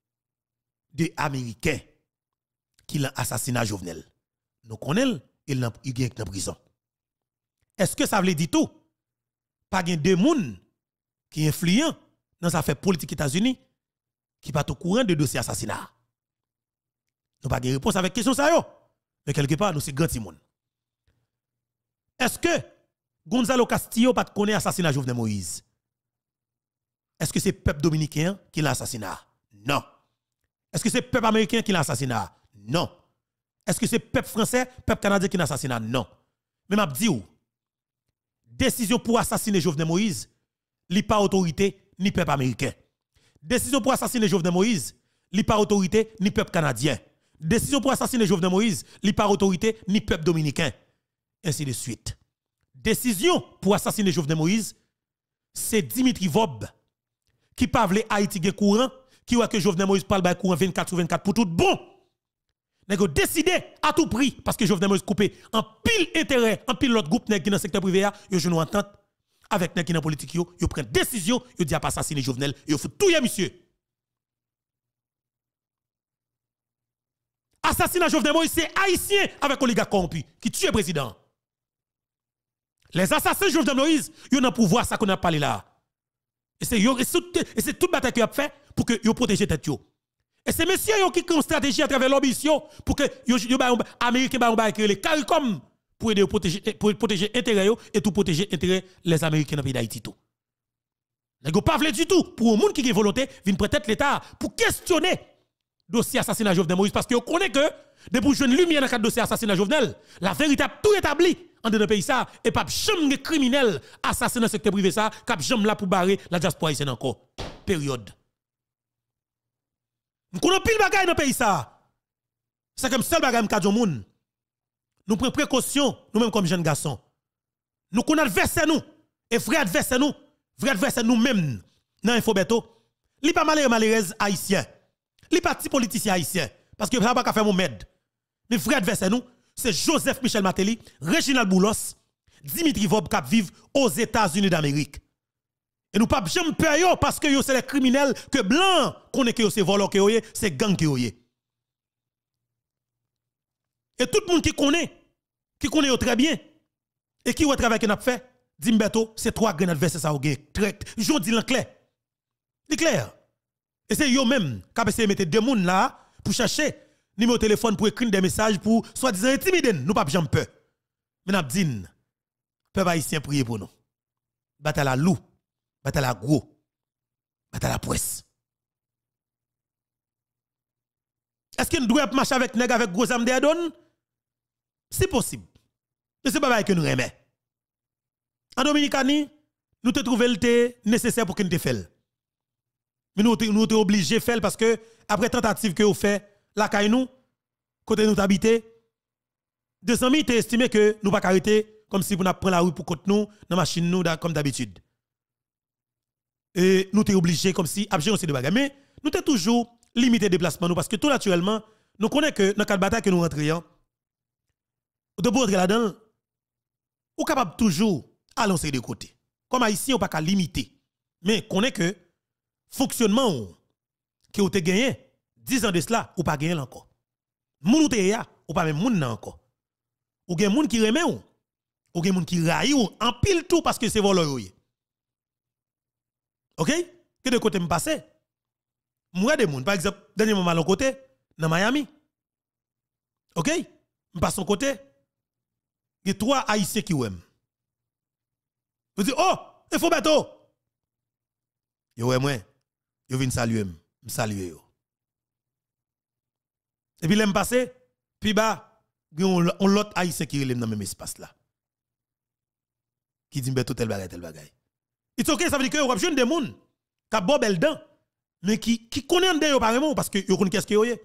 des Américains qui l'ont assassiné Jovenel. Nous connaissons, il pris en prison. Est-ce que ça veut dire tout? Pas de deux monde qui influent dans l'affaire politique États-Unis qui pas au courant de dossier assassinat. Nous pas de réponse avec question ça yo. Mais quelque part nous sommes grands. monde. Est-ce que Gonzalo Castillo pas connaît assassinat Jovenel Moïse? Est-ce que c'est peuple dominicain qui l'a assassiné? Non. Est-ce que c'est peuple américain qui l'a assassiné? Non. Est-ce que c'est peuple français, peuple canadien qui l'a assassiné? Non. Mais m'a Décision pour assassiner Jovenel Moïse, n'est pas autorité ni peuple américain. Décision pour assassiner Jovenel Moïse, n'est pas autorité ni peuple canadien. Décision pour assassiner Jovenel Moïse, n'est pas autorité ni peuple dominicain ainsi de suite. Décision pour assassiner Jovenel Moïse, c'est Dimitri Vob, qui parle Haïti de courant, qui voit que Jovenel Moïse parle de courant 24 ou 24 pour tout bon. a décidé à tout prix, parce que Jovenel Moïse coupé en pile intérêt, en pile l'autre groupe nèg qui dans le secteur privé, a, yo entente avec nèg qui dans politique yo, yo décision, yo dit à assassiner Jovenel, yo fait tout monsieur. Assassinat Jovenel Moïse, c'est haïtien avec oligarque corrompu qui tue le président. Les assassins Jovenel Moïse, ils ont le pouvoir, ça qu'on a parlé là. Et c'est toute bataille qu'ils ont fait pour que vous protégez tête. Et c'est messieurs qui ont une stratégie à travers l'ambition pour que bah, bah, les Américains aient créé CARICOM pour aider protéger eh, pour protéger et tout protéger l'intérêt les Américains dans le pays d'Haïti tout. n'ont pas du tout pour un monde qui a volonté de prêter l'État pour questionner dossier assassinat Jovenel Moïse parce que connaissent connaît que depuis une lumière dans le dossier assassinat Jovenel, la vérité a tout établi en dedans pays ça et pas jamais criminel assassin dans secteur privé ça cap jamais là pour barrer la diaspora haïtienne encore période nous connaissons pile bagaille dans pays ça c'est comme seul bagaille m'ka moun nous prenons précaution nous mêmes comme jeunes garçons nous connaissons verser nous et vrai adversaire nous vrai adversaire nous même, dans info beto li pas malheureux malheureuse haïtien li pas petit politicien haïtien parce que ça pas faire mon med mais vrai adversaire nous c'est Joseph Michel Matéli, Reginald Boulos, Dimitri Vob qui vivent aux États-Unis d'Amérique. Et nous pas jamais parce que c'est les criminels que blancs connaissent, que c'est voleurs que c'est gang que Et tout le monde qui connaît, qui connaît très bien, et qui le travaille qu'on a fait, Dimbeto, c'est trois grands adversaires ça Très, je dis clair. C'est clair. Et c'est eux-mêmes qui ont essayé de mettre deux personnes là pour chercher numéro téléphone pour écrire des messages pour soi-disant intimider nous, pas jamais peur. Mais nous dit, peuple haïtien, prier pour nous. bata la loup, bata la gros, bata la presse. Est-ce qu'on doit marcher avec nèg avec gros âme de C'est possible. Mais n'est pas que nous remet. En Dominicani, nous te trouvons le nécessaire pour que nous te Mais nous, nous te obligés de faire parce que après tentative que vous faites, la caille nous, côté nous habité, 200 000 es estimé que nous pas arrêter comme si nous prendre la rue pour côté nous, dans machine nous, comme d'habitude. Et nous sommes obligé comme si, à on de bagages. Mais nous t'es toujours limité déplacement nous, parce que tout naturellement, nous connaissons que dans le bataille que nous rentrions, hein, de pour entrer là-dedans, ou capable toujours à de côté. Comme ici, on pas qu'à limiter. Mais connaît que fonctionnement qui avez gagné 10 ans de cela, ou pas gagné encore. Moun ou te ou pas même moun nan encore. Ou gen moun qui remet ou, ou gen moun qui raï ou, en pile tout parce que c'est voleur ou Ok? Que de côté me passe? Moué de moun, par exemple, dernier moment l'on côté, dans Miami. Ok? M'passe passe son côté, y a trois haïtiens qui ouem. Vous dites, oh, il faut bateau. Yo ouem, yo vin saluer, me salue yo. Et puis l'aime passé, puis bah, on, on l'autre haïtien qui est dans le même espace là. Qui dit, ben, tout tel bagay, tel bagay. It's ok, ça veut dire que vous avez des gens qui ont belle bel dent, mais qui, qui connaissent des gens par parce que vous connaissez ce que vous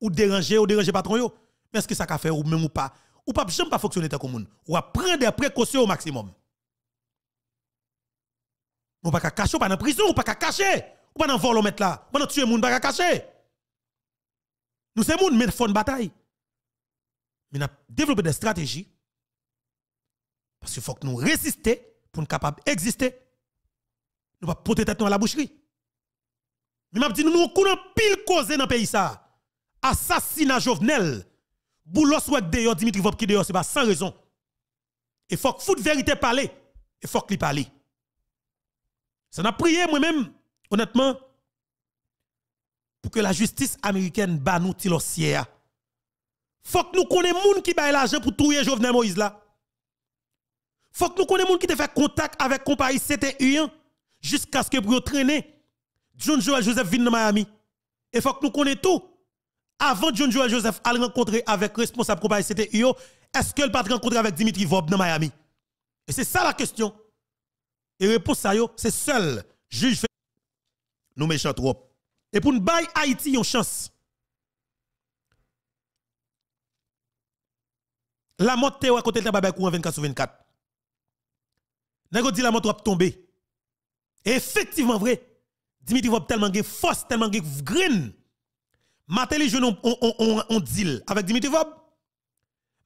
Ou déranger, ou déranger patron yo. Mais est-ce que ça a fait ou même ou pas? Ou pas, jamais pas fonctionner tant que Ou à prendre des précautions au maximum. Ou pas qu'à cacher, ou pas dans prison, ou pas qu'à cacher. Ou pas dans vol, ou mettre là. Ou pas dans tuer moun, pas qu'à cacher. Nous sommes moun, mais font une bataille. Mais nous avons développé des stratégies. Parce qu'il faut que nous résistions pour être capables d'exister. Nous ne pouvons pas porter tête à la boucherie. Mais m'a dit nous nous courons pile cause dans le pays ça. Assassinat Jovenel. Boulos ou dehors Dimitri Vop qui dehors c'est pas sans raison. Il faut que toute vérité parler et faut qu'il parle. Ça n'a prié moi-même honnêtement pour que la justice américaine bat nous Il Faut que nous connaissions les gens qui baille l'argent pour tuer Jovenel Moïse là. Faut que nous connaissions les qui te fait contact avec compagnie CTU jusqu'à ce que pour traîner John Joel Joseph vienne de Miami. Et faut que nous connaissions tout. Avant John Joel Joseph à rencontrer avec responsable compagnie CTU, est-ce qu'il pas rencontrer avec Dimitri Vob dans Miami? Et c'est ça la question. Et réponse à c'est seul juge. Nous méchants trop. Et pour nous bailler Haïti une chance. La te ou à côté de la babé courant 24 sur 24. Nego dit la moto va tomber. effectivement vrai, Dimitri va tellement de force, tellement de grain. Matéli jeune on, on, on, on, deal avec Dimitri Vob.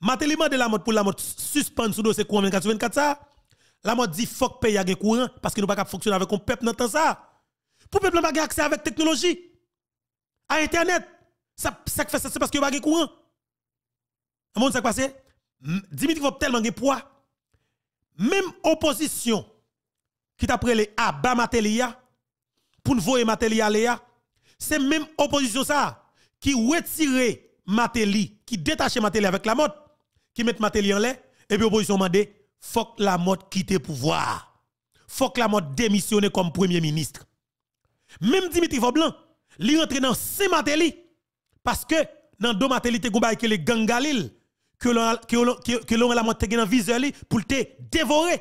Matéli la mode pour la mode suspendre sous dossier courant 24 sur 24 ça. La mode dit fuck paye à courant parce que nous pas fonctionner avec un peuple dans temps ça. Pour peuple pas accès avec technologie, à internet, ça ça fait ça c'est parce que pas de courant. Un monde ça passé, va tellement de poids. Même opposition qui t'a les Abba Matelia pour ne voir Matelia Léa, c'est même opposition ça qui retire Mateli, qui détache Mateli avec la mode, qui met Mateli en l'air et puis opposition mandé faut que la mode quitte pouvoir. Faut que la mode démissionne comme premier ministre. Même Dimitri Voblan, il rentre dans Saint-Matéli parce que dans deux Matéli te gombaye que les gangalil que l'on que l'on la monte dans viseur pour te dévorer.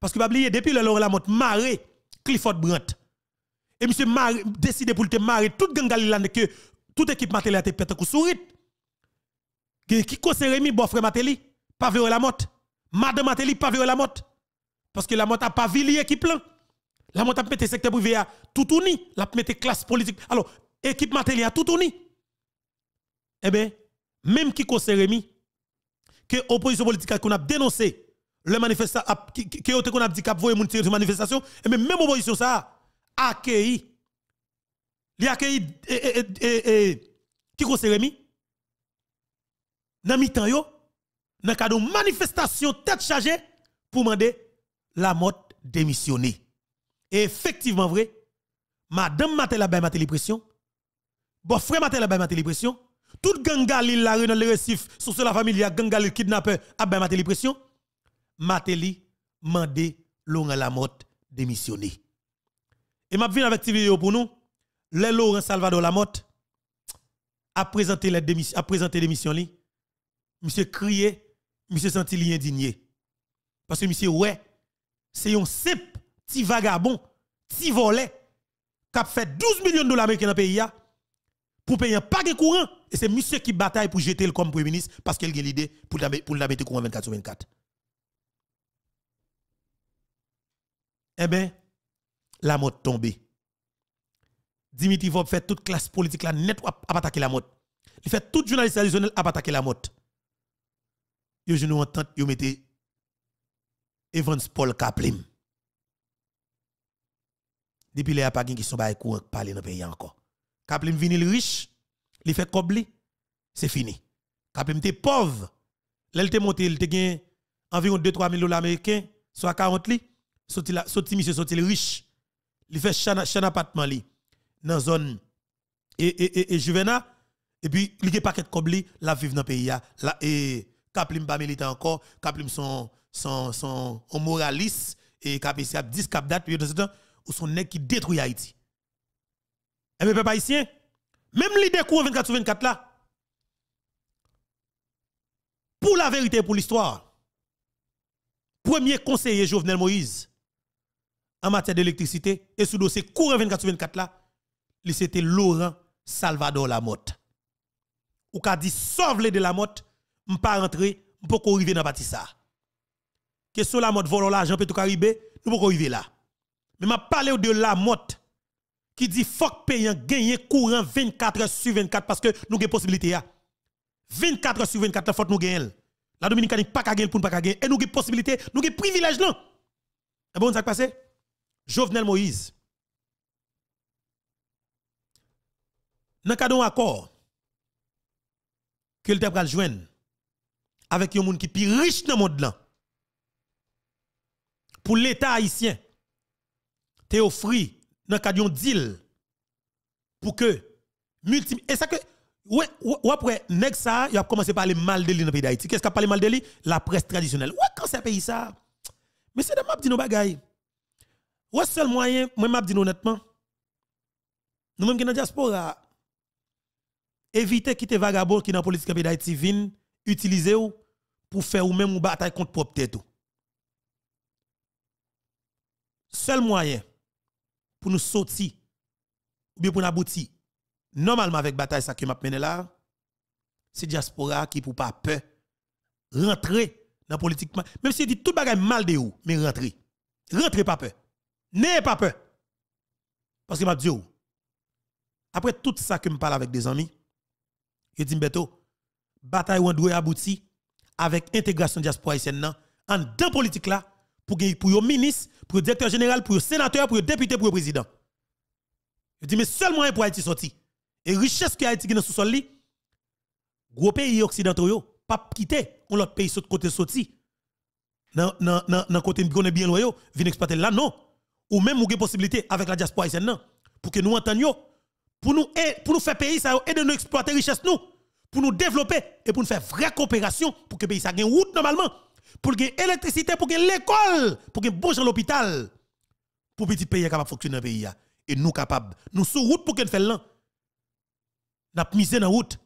Parce que pas oublier depuis le l'on la monte maré Clifford Brandt. Et monsieur Maré décide pour te marrer toute gangalil que toute équipe Matéli a te pété sourit. Qui conseille Rémi frère Matéli pas la motte. Madame Matéli pas la motte. Parce que la motte a pas vu léquipe là. La mis mettre secteur privé à tout uni, la mette classe politique. Alors, équipe matérielle à tout uni. Eh bien, même qui cause Rémi, que opposition politique qu'on a dénoncé, le manifestation, que qu'on a dit qu'on a voué moun manifestation, et eh même ben, même opposition ça, a accueilli, a accueilli, eh, eh, qui cause Rémi, dans mi-temps yo, dans cadre manifestation tête chargée, pour demander la mode démissionner effectivement vrai, madame Maté la baie maté pression, bon frère Maté la baie maté pression, toute gang Galil la dans le récif, sous la famille a gang kidnappé, kidnappeur a baie les pression, mateli mandé Laurent Lamotte démissionner. Et m'a viens avec cette vidéo pour nous, le Laurent Salvador Lamotte a présenté la démission a présenté démission li. Monsieur crié, monsieur senti indigné. Parce que monsieur ouais, c'est un simple ti vagabond, si volet, qui fait 12 millions de dollars américains dans le pays pour payer un paquet courant. Et c'est monsieur qui bataille pour jeter le comme premier ministre parce qu'elle a l'idée pour le pour mettre courant 24 sur 24. Eh bien, la mode tombée. Dimitri Vob fait toute classe politique là net à attaquer la mode. Il fait toute journaliste traditionnel à attaquer la mode. Yo je nous yo mettez Evans Paul Kaplim. Depuis les pas qui sont bail courant parler dans pays encore. Kaplim vini riche, li fait kobli c'est fini. Kaplim te pauvre, l'elle te monté, il te gagne environ 2-3 000 dollars américains, soit 40 li, sorti sorti monsieur sorti riche. li fait chan, chan appartement li dans zone et et et, Juvena et puis li y paquet kobli la vivre dans pays là et Kaplim pas militant encore, Kaplim son son son moraliste et Kaplim 10 cap date puis dans ce temps ou son nèg qui détruit Haïti. Et eh mes peuple haïtien, même l'idée court 24 24 là, pour la vérité et pour l'histoire, premier conseiller Jovenel Moïse en matière d'électricité et sous dossier courant 24 24 là, c'était Laurent Salvador Lamotte. Ou qu'a dit sauve de Lamotte, pas rentrer, pas arriver dans bâtisse ça. Que sur Lamotte volant l'argent peut tout caribé, nous pouvons arriver là. Mais je parlé de la motte qui dit fuck payer gagner courant 24 heures sur 24 parce que nous avons possibilité 24 hein. heures sur 24 faut nous gagne. La Dominicaine pas gagne pour pas gagner et nous avons possibilité, nous avons privilège là. Et eh bon ça passé Jovenel Moïse. Dans cadre accord que le t'a joindre avec un monde qui est plus riche dans le monde Pour l'État haïtien, t'es offri dans cadre d'un deal pour que multi et ça que ou après nèg ça il a commencé à parler mal de lui dans pays d'Haïti qu'est-ce qu'a parlé mal de lui la presse traditionnelle ouais quand c'est pays ça mais c'est de dit nos bagaille ouais seul moyen moi m'a dit honnêtement nous même qui dans diaspora éviter quitter vagabond qui dans politique pays d'Haïti vin utiliser pour faire ou même une bataille contre propre tête seul moyen pour nous sortir, ou bien pour nous aboutir, normalement avec bataille ça que m'a mené là, c'est diaspora qui pour pas peur rentrer dans politique même si dit tout bagage mal de ou mais rentrer rentrer pas peur n'est pas peur parce que m'a dit oh, après tout ça que me parle avec des amis je dis bataille on doit aboutir avec intégration diaspora haïtienne en dans politique là pour pour ministre, pour directeur général, pour sénateur, pour député, pour président. Je dis mais seulement pour Haïti sorti. Et richesse que Haïti gagne sous sol li, gros pays occidentaux pas quitter, on l'autre pays sur côté sorti. Nan nan côté on est bien loyaux, venir exploiter là non. Ou même ou possibilité avec la diaspora haïtienne non, pour que nous entendions pour nous pour faire pays ça et de nous exploiter richesse nous, pour nous développer et pour nous faire vraie coopération pour que pays ça gagne route normalement pour gagner l'électricité, pour gagner l'école, pour gagner bon l'hôpital, pour petit pays capable de fonctionner dans le pays. Et nous capables, nous sur route pour fasse là. Nous avons misé dans la route,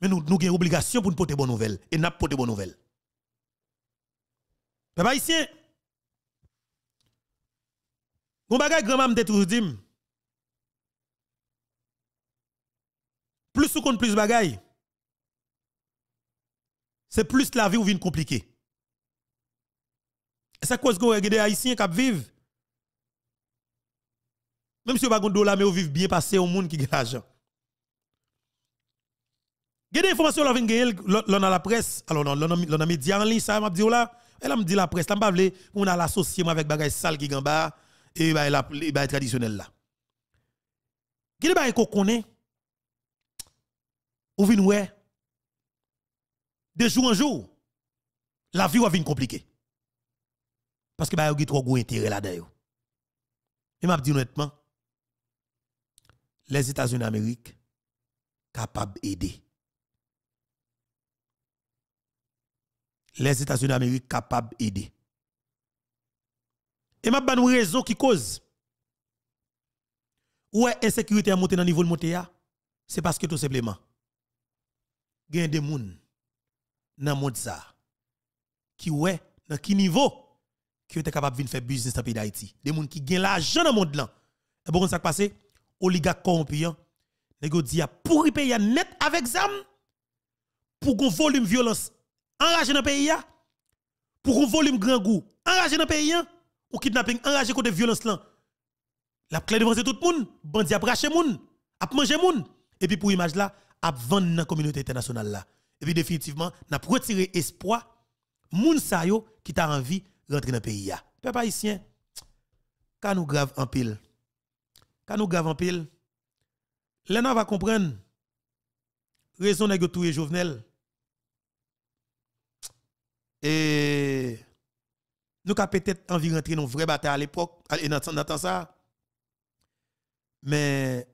mais nous avons une obligation pour nous porter bonne nouvelle. Et nous avons porter bonne nouvelle. Mais ici. Mon bagage grand mère m'a toujours dit. Plus ou compte plus bagaille, c'est plus la vie qui vient compliquée. C'est cause qu'on avez des Haïtiens qui vivent. Même si vous mais vous vivez bien passé au monde qui a l'argent. des informations qui la presse, alors non, a média en ligne, ça m'a dit oh là. Elle dit la presse, elle m'a dit on a l'associé avec les sale qui et bah la bah, là. qu'on connaît ou ouais de jour en jour la vie va venir compliquée. Parce que bah, a trop gros intérêt là-dedans. Et m'a dit honnêtement, les États-Unis d'Amérique capables d'aider. Les États-Unis d'Amérique capables d'aider. Et m'a une raison qui cause. est insécurité a dans le niveau de montée c'est parce que tout simplement il y a des gens dans le monde qui ouais dans quel niveau qui étaient capables de faire business dans le pays d'Haïti. Des gens qui gagnent l'argent dans le monde là. Et bon, ça passe, oligarque corrompu, nèg hein. dit a pourri pays net avec zam pour qu'on volume violence enragé dans le pays hein. pour qu'on volume grand goût enragé dans le pays hein. ou kidnapping enragé contre violence là. La clé devant tout le monde, bracher le monde. à a mangé monde. et puis pour l'image là, a vendre dans la communauté internationale là. Et puis définitivement, n'a retiré espoir moun sa yo qui t'a envie rentrer dans le pays. Peuple haïtien, quand nous grave en pile, quand nous grave en pile, l'on va comprendre raison tous tout Jovenel. Et nous avons peut-être envie de rentrer dans le vrai bataille à l'époque, dans ça. Mais,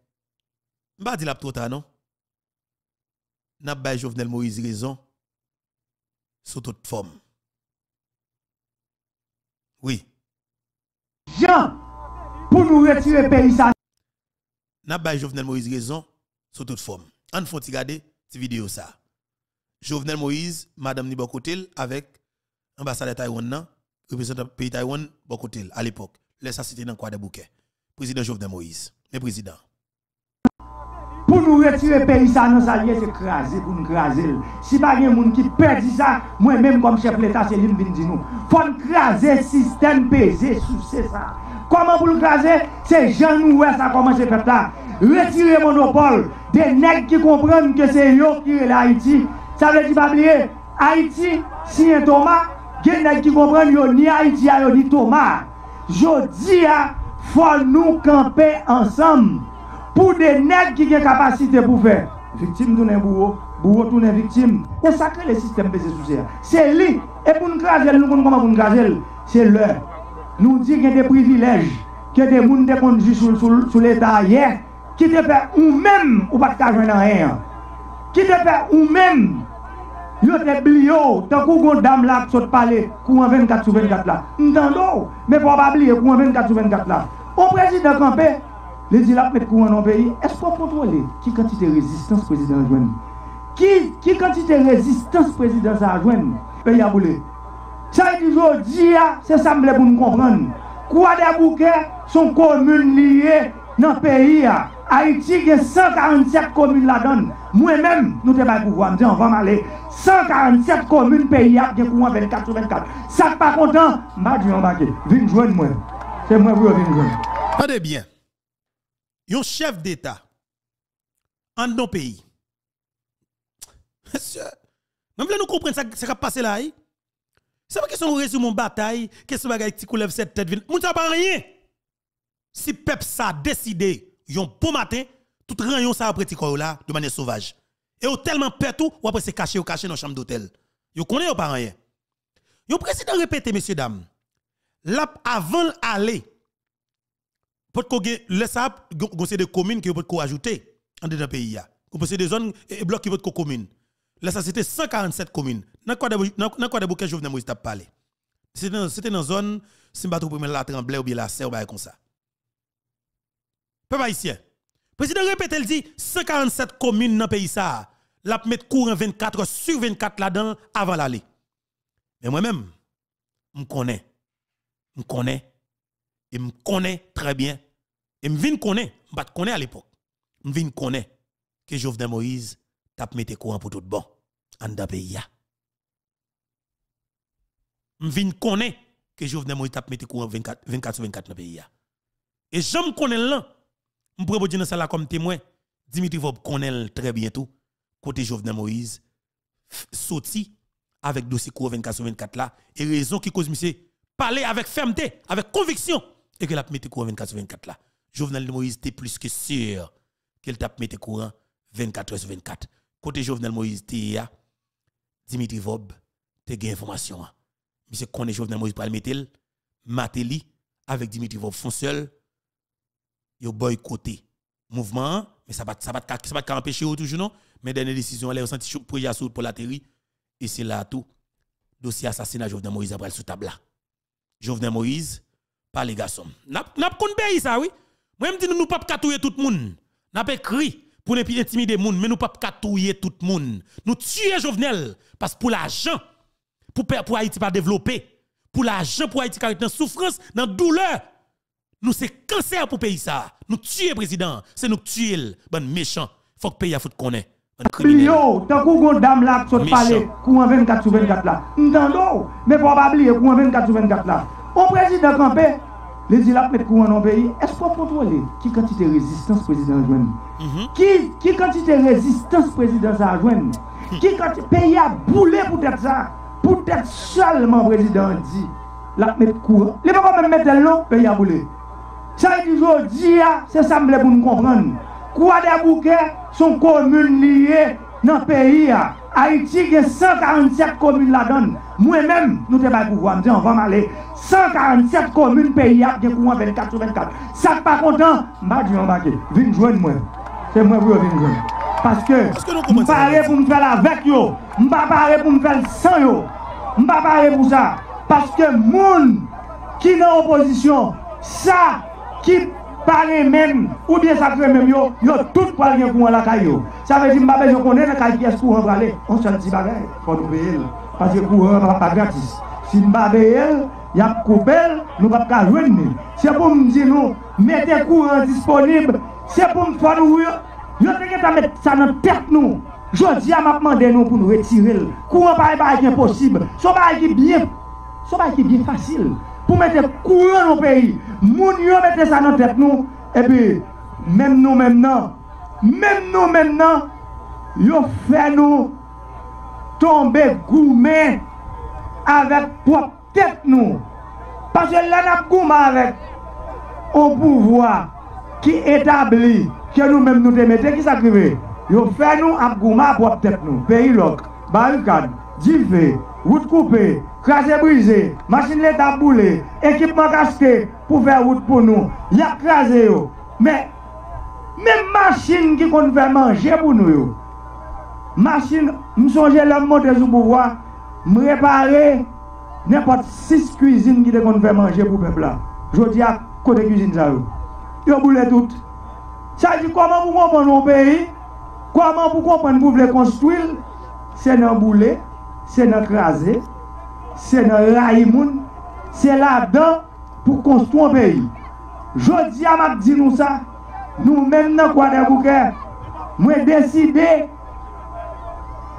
je ne dis pas trop tard, non? N'a pas Jovenel Moïse raison sous toute forme. Oui. Jean, pour nous retirer pays ça. N'a pas Jovenel Moïse raison sous toute forme. En faut regarder cette vidéo ça. Jovenel Moïse, madame ni Bokotel avec ambassadeur Taïwan représentant pays Taïwan Bokotel à l'époque. Laisse ça citer dans quoi de bouquet. Président Jovenel Moïse, Mes présidents. Pour nous retirer le pays, ça nous alliés, c'est craser pour nous craser. Si pas y a monde qui perd ça, moi-même comme chef de l'État, c'est lui qui dit nous. faut craser le système pesé sous ça. Comment pour le craser C'est Jean Noué, ça commence à faire ça Retirer le monopole des nègres qui comprennent que c'est eux qui est Haïti. Ça veut dire pas oublier, Haïti, si un Thomas, il y qui comprennent que ni Haïti, ni Thomas. Je dis, faut nous camper ensemble. Pou de neg ki gen kapasite pou fe. Victime tou nen bouro, bouro tou nen victime. O sakre le sistem pe se sou se a. Se li, e pou nkazel, nou kon kama pou nkazel. Se le, nou di gen de privilej. Ke de moun de kondji sou l'Etat a ye. Ki te fe ou men, ou pat ka jwen nan en. Ki te fe ou men, yo te blyo, te kou gondam la, sou te pale, kou an 24 sou 24 la. Ntando, me fwa babli, e kou an 24 sou 24 la. Ou prezi de kampe, Les dit la mettre courant dans le pays. Est-ce qu'on contrôle Qui quantité de résistance président a qui, qui quantité de résistance président a joué Pays à boulé. Ça veut dire dit, ah, c'est ça que veux comprendre. Quoi des sont communes liées dans le pays ah? Haïti, il y a 147 communes là-dedans. Moi-même, nous devons pas le pouvoir. dire on va m'aller. 147 communes pays a bien courant 24 sur 24. Ça, par contre, hein, on pas dire, je vais moi C'est moi qui vais joindre. bien un chef d'État en nos pays. Monsieur, même voulons nous comprendre ce qui a passé là. Hein? C'est pas question de résumé mon bataille, question de bagaille qui coulève cette tête ville. Nous ne pas rien. Si peuple a décidé, yon bon matin, tout rayon ça après là de manière sauvage. Et au tellement peur tout, ou après se caché ou caché dans chambre d'hôtel. Yo connaît pas rien. Yon président répéter, messieurs dames. avant aller vous que les SAP, des communes qui peuvent ajouter en dedans pays. C'est des zones et blocs qui peuvent communes. Là, ça, c'était 147 communes. Dans quoi de bouquet, je venais de parler. C'était dans la zone, si je ne la tremblée ou bien la serre, ou comme ça. Peuple haïtien. Président répète, il dit 147 communes dans le pays. Ça, la mettre courant 24 sur 24 là-dedans avant l'aller. Mais moi-même, je connais. Je connais et me connaît très bien. Et me vient connaître, connaît à l'époque. Me connaît que Jovenel Moïse t'a mis courant pour tout bon en dans pays. Me vient que Jovenel Moïse t'a mis courant 24 sur 24 dans pays. Et je me connais là. Je pourrais dire ça là comme témoin. Dimitri Vob connaît très bien tout... côté Jovenel Moïse sorti avec dossier courant 24 sur 24 là et raison qui cause monsieur parler avec fermeté, avec conviction et qu'elle a mis courant 24 sur 24 là. Jovenel Moïse était plus que sûr qu'elle t'a mis courant 24 sur 24. Côté Jovenel Moïse était Dimitri Vob te gain information. Hein. Monsieur connaît Jovenel Moïse pour le mettre Mateli avec Dimitri Vob font seul yo boycotté mouvement hein. mais ça va ça va ça va empêcher toujours non mais dernière décision elle est senti pour y pour la terre et c'est là tout dossier assassinat Jovenel Moïse après sous table là. Jovenel Moïse par les garçons. N'a pas pays ça, oui. Moi, je dis, nous ne pouvons pas tout le monde. N'a pas écrit pour ne pas intimider le monde... mais nous ne pouvons pas tout le monde. Nous tuons Jovenel parce que pour l'argent, pour, pour Haïti pas développer, pour l'argent, pour Haïti qui dans souffrance, dans douleur, nous c'est cancer pour pays ça. Nous tuons président, c'est nous tuer ben méchant. Faut que pays a foutre qu'on est. Yo, tant qu'on dame là qui parler 24 sur 24 là. Entendons, mais faut pas oublier courant 24 sur 24 là. Au président campé, les îles mettre courant dans le pays. Est-ce qu'on contrôle qui quantité de résistance président a mhm. qui, qui quantité de résistance président a Qui quantité pays a boulé pour être ça Pour être seulement président dit. La mettre courant. Les pas même mettre long, pays a boulé. Ça veut dire dis, ah, c'est ça pour nous comprendre. Quoi des bouquets sont communes liées dans le pays. Ah? Haïti, il a 147 communes là-dedans. Moi-même, nous sommes pas pouvoir. On va m'aller. 147 communes pays qui ont courant 24 sur 24. Ça n'est pas content, je dis vous Viens joindre moi. C'est moi qui viens Parce que je ne parle pour me faire avec yo. Je ne parle pour me faire sans yo. Je ne parler pour ça. Parce que les gens qui sont en opposition, ça qui Parler même, ou bien ça même, yo, yo tout pour rien courant la caillou. Ça veut dire que je connais la caille qui est courant pour On se dit bagaille, faut nous payer. Parce que courant n'est pas gratuit. Si je ne il y a coupé, nous ne pouvons pas joindre. C'est pour me dire, nous, mettez courant disponible. C'est pour me faire nous. Je pas mettre ça dans la tête nous. Je dis à ma demandé nous pour nous retirer. Courant par exemple impossible. Ce n'est pas bien facile vous mettez courant dans le pays. vous mettez ça dans tête nous. Et eh puis, même nous maintenant, même nous maintenant, vous fait nous tomber gourmets avec propre tête nous. Parce que là, nous avec un pouvoir qui établit que nous-mêmes nous démettons, qui s'agrive. Yo fait nous à gourmet propre tête nous. Pays loc, barricade, divé, route coupée. Krasè brisé, masin lè tap boulè, ekipman kastè pou fè wout pou nou, lè krasè yo. Mè, mè masin ki kon fè manjè pou nou yo. Masin, mè sonjè lè mè montè zou pou wò, mè repare, nè pot 6 kouzine ki de kon fè manjè pou pepla. Jot ya kote kouzine zan yo. Yo boulè tout. Sa di koman pou kompon nou peyi, koman pou kompon pou vle konstwil, se nè boulè, se nè krasè yo. Se nan rayi moun Se la dan pou konstou an peyi Jodi amak di nou sa Nou men nan kwa de wou kè Mwen besi be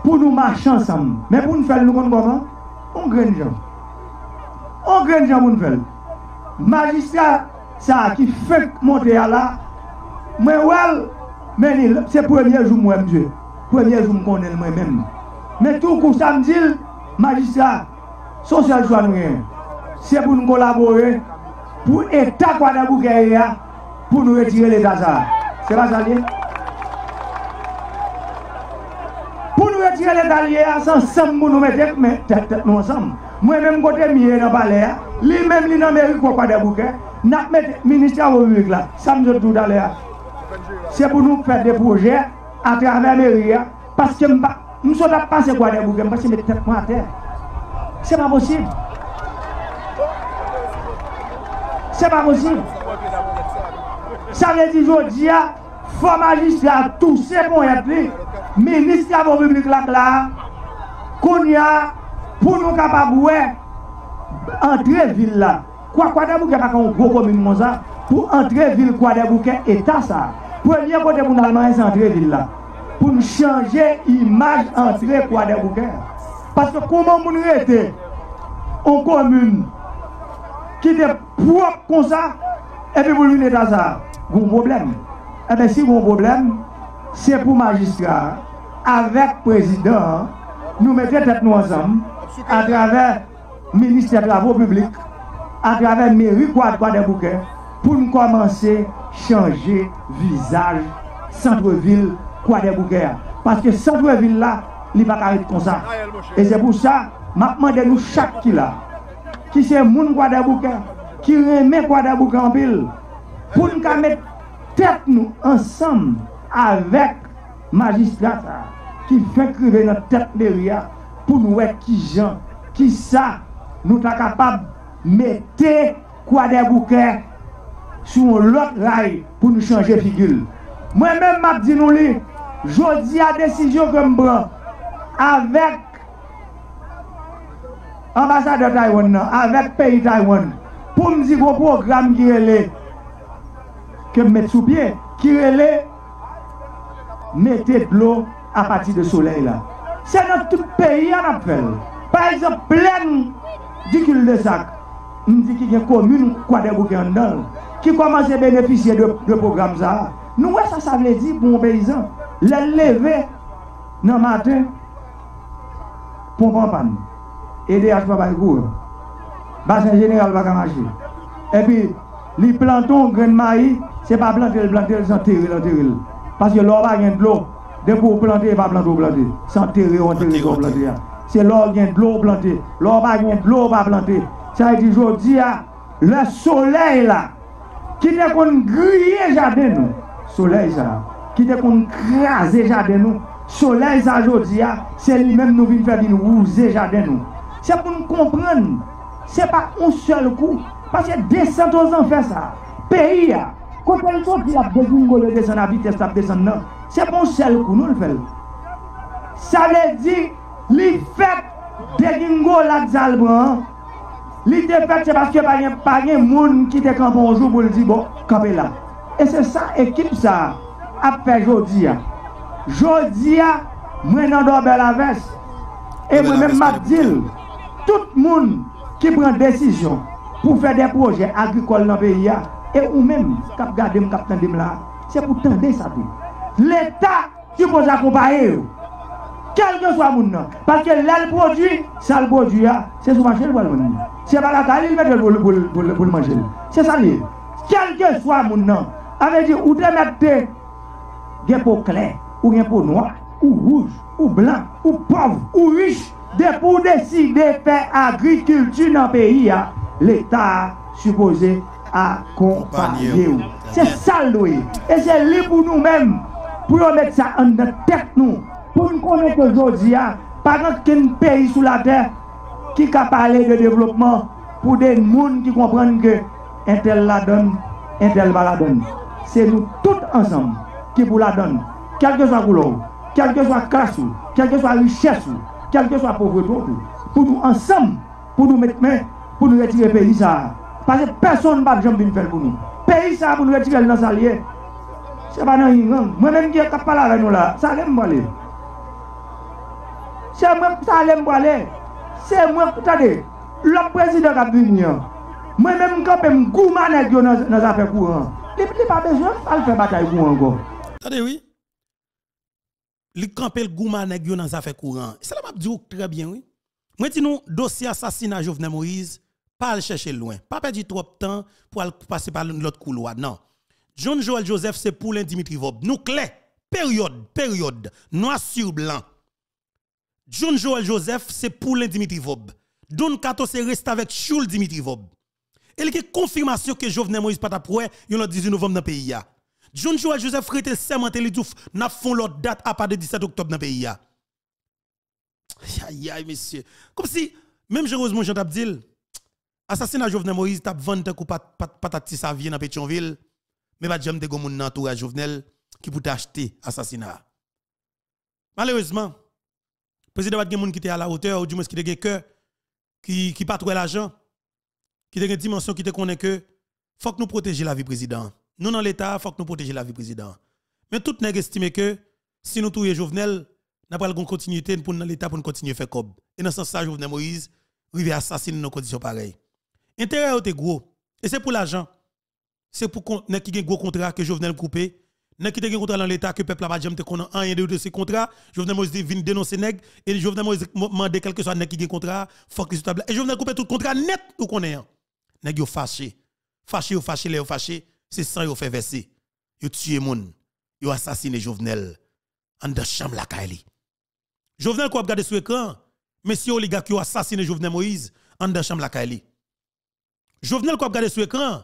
Pou nou marchan sam Mwen pou nou fel nou kon konman Ongren jan Ongren jan moun fel Magistrat sa ki fèk Monteyala Mwen wèl men il Se premier joun mwen mdje Premier joun konnen mwen men Mwen tou kousam dil Magistrat Sosyal jwa nou gen, se pou nou kolabore, pou etak wadabouke e ya, pou nou retire l'etat sa. Se pa sa li? Pou nou retire l'etat li e ya, san sem pou nou metek, men, tet, tet, non sem. Mwen men mkote miye nan pale ya, li men li nan merik wadabouke, nan metek, minister wou wik la, sam zot douda le ya. Se pou nou fet de proje, a tramè merik ya, paske mba, mson la panse wadabouke, paske metek mwa te. Se pa sa li, Se pa posib. Se pa posib. Sa vezi jodi ya, fwa magistra, tout se pon yap li, ministra pou biblik lak la, koun ya, pou nou kapabou e, entre vil la. Kwa kwa de bouke pa kon kou komin moun sa, pou entre vil kwa de bouke eta sa. Pou e liye kwa de bouke nan man e se entre vil la. Pou nou chanje imaj entre kwa de bouke. Parce que comment vous été en commune qui est propre comme ça, et puis vous venez dans ça, vous problème. Et eh bien si vous problème, c'est pour magistrat, avec président, nous mettons tête nous ensemble, à travers le ministère de la public à travers le mairie, de quoi, des pour nous commencer à changer visage centre-ville, quoi, des Parce que centre-ville là, li va karit kon sa. E se pou sa, mak mande nou chak ki la, ki se moun kwa debouke, ki reme kwa debouke anpil, pou nou ka met tet nou ansam avek magistrata ki fekrive nou tet deriya pou nou ek ki jan, ki sa nou ta kapab mette kwa debouke sou lot ray pou nou chanje figil. Mwen men mak di nou li, jodi a desijon ke mbraf, avèk ambasade Taiwan nan avèk peyi Taiwan pou mzik woprogram kirele kem met sou pie kirele met te blo apati de soley la se nan tout peyi an aprel pa yon plèm di kile de sak mzik yon komune kwa de gobyan dan ki koman se beneficye de program sa nou wè sa sa vle di pou mbe yon le leve nan matèn Ponponpan, e de aspa bayi kou. Basen jeneral baka machi. E pi, li planton gren mayi, se pa plantel, plantel, san teril, san teril. Paske lor bagen blou, de pou plantel, pa plantel, plantel. San teril, san teril, san plantel. Se lor bagen blou, plantel, lor bagen blou, pa plantel. Sa e di jodi a, le soleil la, ki de kon griye jade nou. Soleil sa, ki de kon krasye jade nou. Solaise ah, ah, a jodi a, se li menm nou vin fè di nou, ou ze jaden nou. Se pou nou komprenn, se pa un sel kou, paske 200 an fè sa, peyi a. Kote lito ki ap de dingo le de san a vitè, se ap de san nan, se pou un sel kou nou l fè. Sa le di, li fèp de dingo la djalbran, li te fèp se paske pa gen moun ki te kamponjou pou li di, bo, kapè la. E se sa ekip sa, ap fè jodi a. Jodi ya, mwen an do be laves E mwen men madil Tout moun ki pren desisyon Pou fe de proje agrikol nan peyi ya E ou men kap gade m kap tende m la Se pou tende sa pe L'Etat ki pou zakopaye yo Kelke swa moun nan Patke lal podi, sal podi ya Se sou manjel wèl moun Se bala tali, mwen te bol manjel Se sa li Kelke swa moun nan Ame di ou te mette Gepo klen Ou gen pou noir, ou rouge, ou blanc, ou pauv, ou riche, de pou deside fè agrikulti nan peyi ya, l'Etat a supposé a kompanyer ou. Se sal doye, e se li pou nou menm, pou yo mette sa an de tek nou, pou nou konen ke jodi ya, pa gan ken peyi sou la ter, ki ka pale de devlopman, pou den moun ki komprenke, entel la don, entel ba la don. Se nou tout ansan, ki pou la don. quel que soit couleur, quel que soit classe, quel que soit richesse, quel que soit pauvreté, pour nous ensemble, pour nous mettre main, pour nous retirer le pays. Ça. Parce que personne ne va jamais faire pour nous. Pays ça pour nous retirer dans alliés. C'est pas dans rangs. Moi-même qui ai parlé avec nous là, ça allait me parler. C'est moi qui allait me parler. C'est moi, attendez, le président de a venu. Moi-même, quand même, gourmand dans les affaires courantes. Il n'y a pas besoin de faire bataille Vous encore. Attendez, oui li camper le gouma nèg yo dans affaire courant. Ça e m'a dit très bien oui. Moi dis nous dossier assassinat Jovenel Moïse, pas aller chercher loin, pas perdre trop de temps pour passer par l'autre couloir non. John Joel Joseph c'est pour Dimitri Vob. Nous clé période période noir sur blanc. John Joel Joseph c'est pour Dimitri Vob. Don Kato se reste avec Choul Dimitri Vob. Et il y a confirmation que Jovenel Moïse pas après, il y a le 18 novembre dans le pays. John Joel Joseph Rete Semente Lidouf n'a font l'autre date à partir du 17 octobre dans le pays. Aïe aïe, monsieur. Comme si, même heureusement Jean Tabdil, assassinat Jovenel Moïse, tap 20 ans pat, patati sa vie dans Pétionville, mais pas jamais de gomoun dans entourage Jovenel qui peut acheter l'assassinat. Malheureusement, le président a des gens qui étaient à la hauteur, ou du moins qui était cœur, qui, qui pas l'argent, qui des dimension, qui était connaît que, faut que nous protégions la vie président nous dans l'État, il faut que nous protégions la vie président. Mais tout n'est estime que si nous trouvons Jovenel, nous pas une continuité pour dans l'État pour nous continuer à faire cob. Et dans ce sens, ça, Jovenel Moïse, il à assassiner dans conditions pareilles. Intérêt est gros. Et c'est pour l'argent. C'est pour qu'on qui un gros contrat que Jovenel coupé. Nous qui un contrat dans l'État que le peuple n'a un et deux de ces contrats. Jovenel Moïse vient dénoncer nèg et Jovenel Moïse demande quelque soit nèg qui un contrat, faut que sur Et Jovenel coupé tout contrat net ou qu'on est. Nèg yo fâché. Fâché fâché, les fâché. C'est ça qu'ils fait verser. Il ont tué moun. Il assassiné Jovenel. En de chambre la Kaili. Jovenel, quoi, gardé sur écran. Monsieur les qui a assassiné Jovenel Moïse. En de chambre la Kaili. Jovenel, quoi, regardez sur écran.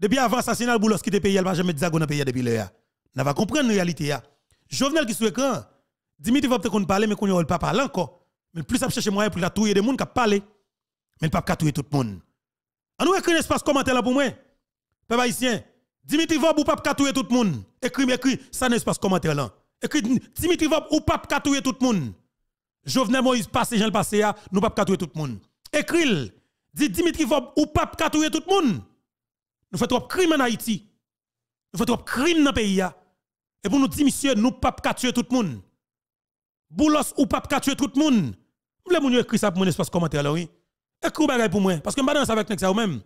Depuis avant l'assassinat, Boulos qui était payé, il va jamais dire qu'on a payé depuis là. On va comprendre la réalité. Jovenel qui sur l'écran. Dimitri va peut-être qu'on parle, mais qu'on ne pas parler encore. Mais plus ça chercher moyen pour la touyer des monde qui parlé. Mais pas ne touyer tout le monde. On nous écrit un espace commentaire là pour moi. Peuple haïtien, Dimitri Vob ou Pape katouye tout le monde. Écris, écris, ça n'est pas commentaire là. Écris, Dimitri Vob ou Pape katouye tout le monde. Jovenel Moïse passé, j'en passé, ah, nous pas katouye tout le monde. Écris, dit Dimitri Vob ou Pape katouye tout le monde. Nous faisons trop crime en Haïti. Nous faisons trop crime dans le pays. Ah. Et pour nous dire, monsieur, nous pas katouye tout le monde. Boulos ou Pape katouye tout le monde. Vous voulez écrire ça pour mon espace commentaire là, oui. Écrire bagay pour moi. Parce que je ne sais pas avec ça ou même.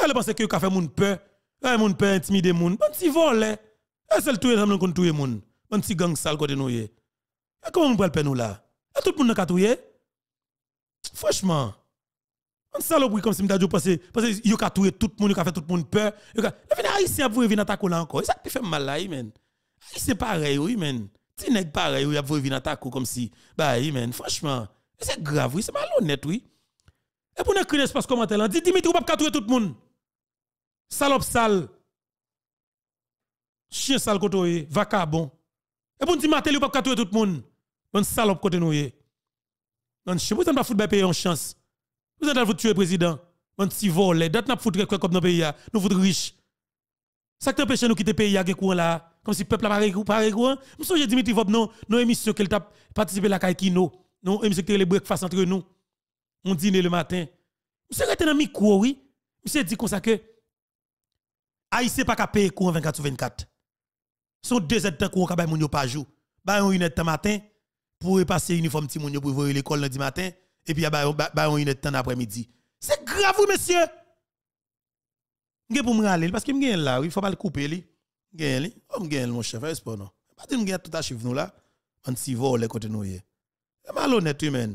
Ah, elle pense que vous fait moun peur. Elle eh, moun peur intimider moun. Bon si volé. Elle c'est le tout ensemble qu'on touyer moun. Bon si gang sale côté nous Et comment on peut le nous là Et eh, tout le monde n'a touyer. Franchement. On bruit comme si m'ta dit parce parce yo ka touyer tout le monde, yo ka fait tout le monde peur. Yo ka venir haïtien pour venir attaquer là encore. Ça qui fait mal là, men. C'est pareil, oui, men. Ti nèg pareil, yo va venir attaquer comme si bah, men, franchement, c'est grave, oui, c'est malhonnête, oui. Et pour nous créer espace commentaire, dit Dimitri, ou pas touyer tout le monde salope sale, chien sale côté, eh. vacabon. Et pour il n'y a pas tout le monde. Bon salope côté nous. Non, eh. chien, vous pas foutre pays en chance. Vous avez foutre tuer président. Bon si vole. date n'a foutre comme dans pays, eh. nous foutre riche. Ça qui empêche nous quitter pays à là, comme si le peuple a pas Je hein. Dimitri Vob, non, non émission qu'elle participé à la nous... non qui le breakfast entre nous. On dîne le matin. Monsieur rete dans micro, oui. dit comme Haïtien pas payer courant 24 sur 24. Son deux heures de courant ka bay moun yo par jour. Bay on une heure matin pour passer uniforme ti moun yo pour voir l'école lundi matin et puis bay on une heure après-midi. C'est grave monsieur. Mge pour me râler parce que me là, il faut pas le couper li. Gagne li. ou me gagne mon chef, est pas non. Pas dire me tout à chiffre nous là. On si nou côté nous. Malhonnête humain.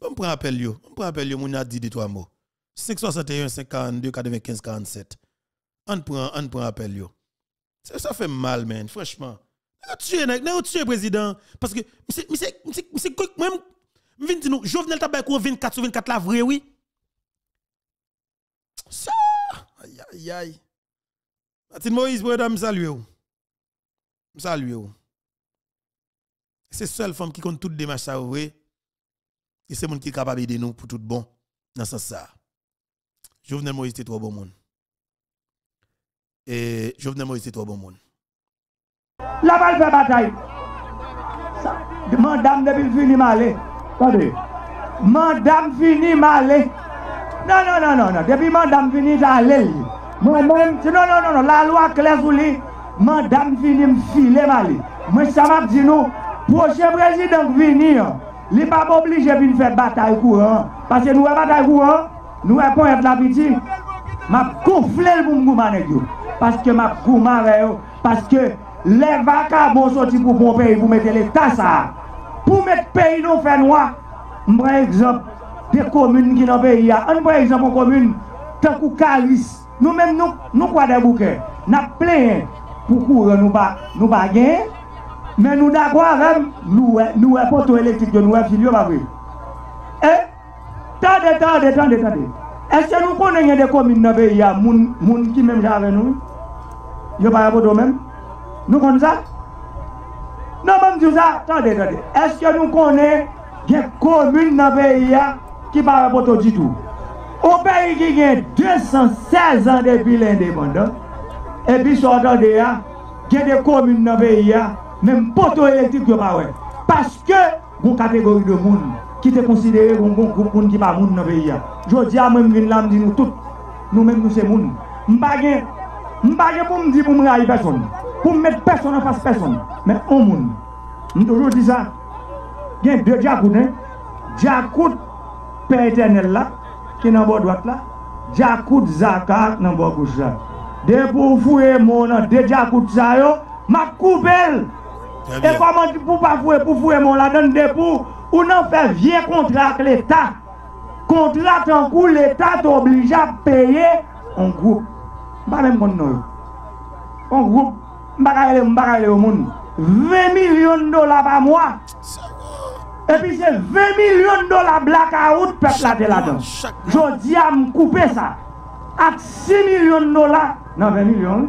Bon prend appel yo. On prend appel yo moun a dit de trois mots. 561 52, 95 47 on prend, appel yo. Ça, fait mal, man, franchement. Tuer, n'a président. Parce que, monsieur, monsieur, monsieur, même, m'vin dit nous, Jovenel 24 sur 24 la vraie, oui. Ça, aïe, aïe, aïe. Martin Moïse, m'salue ou. M'salue ou. C'est seule femme qui compte toute démarche, ça, Et c'est mon qui est capable de nous pour tout bon, dans ce sens ça. Jovenel Moïse, c'est trop bon monde. Je vnen mwen isi to a bon moun non, non. La val fè batay Man dam debi fini male Mwen dam fini male Nan nan nan nan Debi man dam fini talel Nan nan nan nan La lwa klez ou li Mwen dam fini mfile male Mwen chama di nou Proche prezi donk vini Li pa bo bli je vin fè batay kou an Pase nou e batay kou an Nou e kon et la biti Ma kou flel mwen mwen mwen paske ma kouman reyo, paske le vaka bon soti pou moun peyi pou mette le tasa, pou mette peyi nou fenwa, mbre egzop de komoun ki nou peyi ya, mbre egzop moun komoun, tenkou kalis, nou men nou kwa de bouke, nap plen pou koure nou bagen, men nou da kwa rem, nou e foto elektik yo, nou e fil yo wapwe, e, tade, tade, tade, tade, eske nou konenye de komoun nou peyi ya, moun ki men jare nou, Yo parapoto ou men? Nou konnou sa? Nou konnou sa? Tante, tante. Eske nou konnen gen komoun nan veyi ya ki parapoto di tou? Ou peyi gen 216 an de bilen de mandan, epi sou atal de ya gen de komoun nan veyi ya, men poto etik yo parwen. Paske, goun kategori de moun, ki te konsidere goun goun goun koun ki pa moun nan veyi ya. Jou diya men vin lan di nou tout. Nou men gouse moun. Mba gen... Je ne pour me dire pour me railler personne. Pour mettre personne en face personne. Mais on monde. Je toujours dit ça. Il y a deux diacoutes. Hein? Diacoute Père éternel là, qui est dans bord droite là. Diakout, Zaka dans bord gauche là. Deux pour fouer mon nom, deux diakout, ça yo, m'a coupé. Et comment tu peux pas fouer pour fouer mon là donne des pour ou non fait vieux contrat avec l'État. Contrat en cours, l'État t'oblige à payer en groupe Ba même kon nou. On groupe mbakale au monde. 20 millions de dollars par mois. Et puis c'est 20 millions de dollars blackout peuple la dedans. Je dis à me couper ça. À 6 millions de dollars. Non, 20 millions.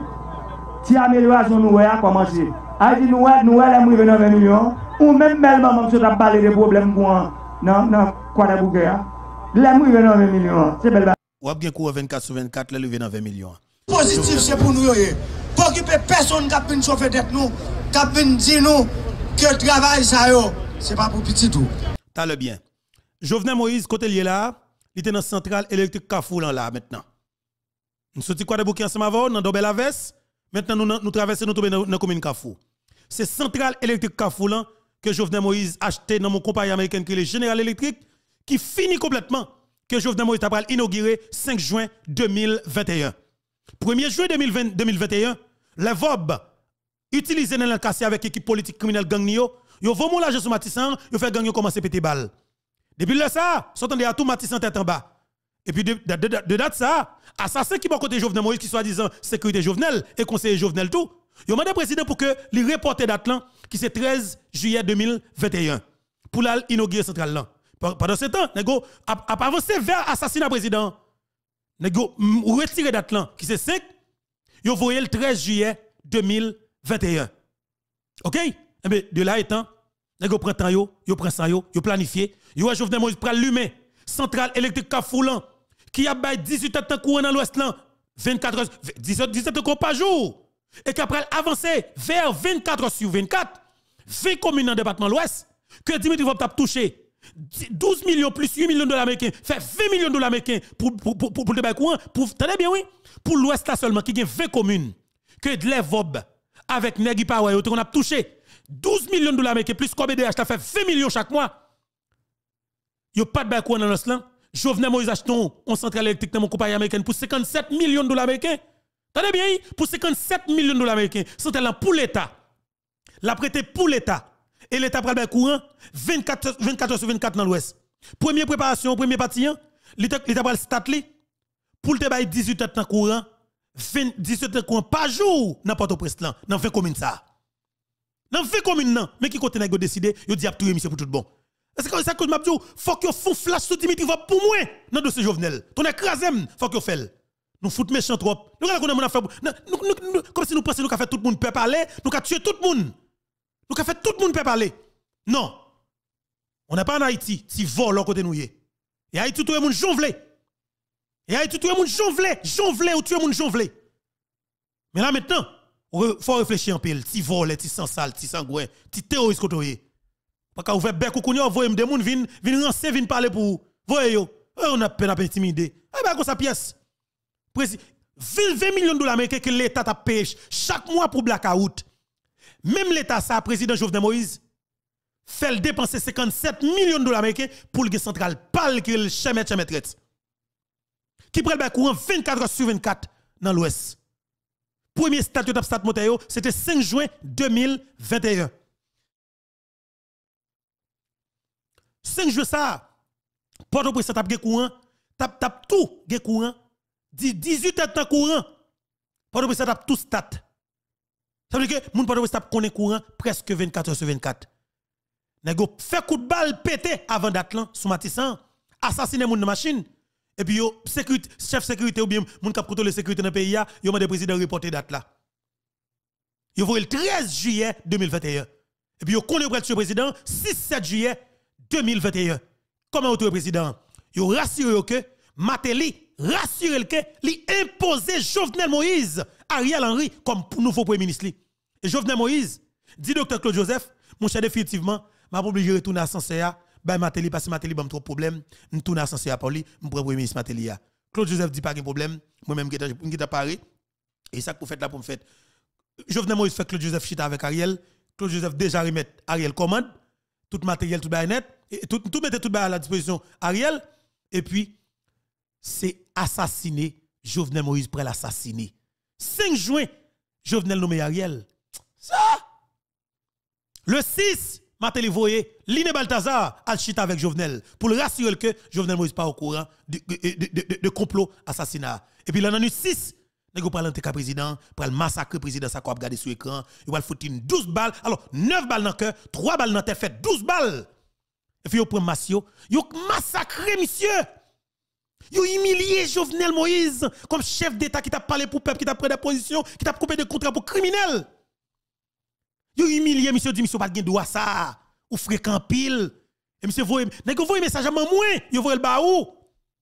Ti amélioration nous a commencé. A dit nous nous allons arriver dans 20 millions. Ou même même maman se t'a parlé des problèmes pour non non quoi la bouguer. Les arriver dans 20 millions. C'est belle. Ou bien couvre 24 sur 24 là levé dans 20 millions. Positif c'est pour nous. Eh. Pour qu'il personne qui a chauffer tête nous, qui a pu nous que travail ça, c'est pas pour petit tout. T'as le bien. Jovenel Moïse, côté lié là, il était dans la centrale électrique Kafoulan là maintenant. Nous sommes quoi de bouquin ensemble avant, dans Dobel Aves. Maintenant, nous, nous traversons, nous tombons dans la commune Kafou. C'est centrale électrique Kafoulan que Jovenel Moïse a acheté dans mon compagnie américaine qui est General Electric, qui finit complètement que Jovenel Moïse a le 5 juin 2021. 1er juin 2021, les VOB utilisés dans le avec l'équipe politique criminelle gang Nio, ils vont l'argent sur Matissan, ils fait gang commencer à péter balle. Depuis le ça, s'entendait à tout Matissan tête en bas. Et puis de, date ça, assassin qui m'a côté Jovenel Moïse qui soit disant sécurité Jovenel et conseiller Jovenel tout, ils ont demandé président pour que les reporter date qui c'est 13 juillet 2021 pour l'inaugurer centrale là. Pendant ce temps, nego a, a avancé vers l'assassinat président. Vous retiré date qui c'est 5, vous voyez le 13 juillet 2021. OK Et eh bien, de là étant prenez prend temps vous prenez prend ça vous planifiez. Vous yo a Jovenel Moïse pour centrale électrique Kafoulan qui a 18 18 ans courant dans l'ouest là, 24 heures 17 17 heures par jour et qui après avancer vers 24 heures sur 24 20 communes dans le département de l'ouest que Dimitri va toucher 12 millions plus 8 millions de dollars américains, fait 20 millions de dollars américains pour, pour, pour, pour, le courant. Pour, tenez bien, oui. Pour l'Ouest seulement, qui a 20 communes, que de l'Evob, avec Negi Power, on a touché 12 millions de dollars américains plus KBDH, ça fait 20 millions chaque mois. Il n'y a pas de courant dans l'Ouest. Jovenel Moïse acheter un centre électrique dans mon compagnie américaine pour 57 millions de dollars américains. Tenez bien, pour 57 millions de dollars américains, c'est pour l'État. La prêté pour l'État. Et l'État le courant 24, 24 sur 24 dans l'Ouest. Première préparation, premier parti, l'État le statli pour le débat 18 heures dans le courant, 17 heures courant par jour dans Port-au-Prince, dans 20 communes. Dans 20 communes, mais qui côté décider, décidé, il dit tout le pour tout bon. Parce que ça que je il faut que vous flash sur Dimitri va pour moi dans dossier Jovenel. Ton il faut que fait. Nous fout méchant trop. Nous foutons on Comme si nous pensions nous faisions tout le monde peut parler, nous avons tué tout le monde. Donc, tout le monde peut parler. Non. On n'a pas en Haïti, si vol au côté nous. Et Haïti, tout le monde jonvle. Et Haïti, tout le monde jonvle, jonvle ou tout le monde jonvle. Mais là maintenant, il faut réfléchir un peu. Si vol, si sans sale, si sangouin, si terroriste côté. Parce qu'on fait bec ou qu'on voit des gens vin vin venir parler pour voyez eh, On a peine à intimider. Eh ben quoi sa pièce. 20 millions de dollars américains que l'État a payé chaque mois pour blackout. Même l'État, ça, président Jovenel Moïse, fait dépenser 57 millions de dollars américains pour le central pas qui est le chemin chemin Qui prend le courant 24 heures sur 24 dans l'Ouest. Premier statut de Stat c'était 5 juin 2021. 5 juin ça, Port-au-Prince tap courant, tap tap tout courant, 18 têtes courant. Port-au-Prince tap tout stat. Ça veut dire que peuvent pas connaître courant presque 24 heures sur 24. Nego fait coup de balle pété avant d'atlan sous Matissan, assassiner gens dans machine et puis yo sécurité chef sécurité ou bien gens qui la sécurité dans pays a, yo mande président reporter date là. Yo voyez le 13 juillet 2021. Et puis yo connaît le président 6 7 juillet 2021. Comment autour président Yo rassure que Matéli rassure que li imposé Jovenel Moïse Ariel Henry comme nouveau Premier ministre. Et Jovenel Moïse dit docteur Claude Joseph, mon cher définitivement, m'a obligé de retourner à Sanséa, Ben Matéli, parce que Matéli, bam ben, trop problème, je retourner à Sanséa pour lui, je Premier ministre Matéli. Claude Joseph dit pas de problème, moi-même, je suis à Paris. Et ça que vous faites là pour me faire. Jovenel Moïse fait Claude Joseph chita avec Ariel. Claude Joseph déjà remet Ariel commande. Tout matériel, tout net. Et tout, tout mettait tout à la disposition Ariel. Et puis, c'est assassiné. Jovenel Moïse prêt l'assassiner. 5 juin, Jovenel nommé Ariel. Ça! Le 6, Matéli voyé, Liné Balthazar a chita avec Jovenel pour le rassurer que Jovenel Moïse pas au courant de, de, de, complot assassinat. Et puis, l'année 6, nous a parlant ka président, pour le massacrer président ça qu'on sur écran, il va foutre 12 balles. Alors 9 balles dans le cœur, 3 balles dans tête, 12 balles. Et puis yo prend Massio, Il massacré monsieur. Yo humilié Jovenel Moïse comme chef d'État qui t'a parlé pour peuple, qui t'a pris des positions, qui t'a coupé des contrats pour criminels. Yo humilié, monsieur dit, monsieur, pas de ça. Ou fréquent pile. Et monsieur, vous voyez message à moi, vous voyez le baou,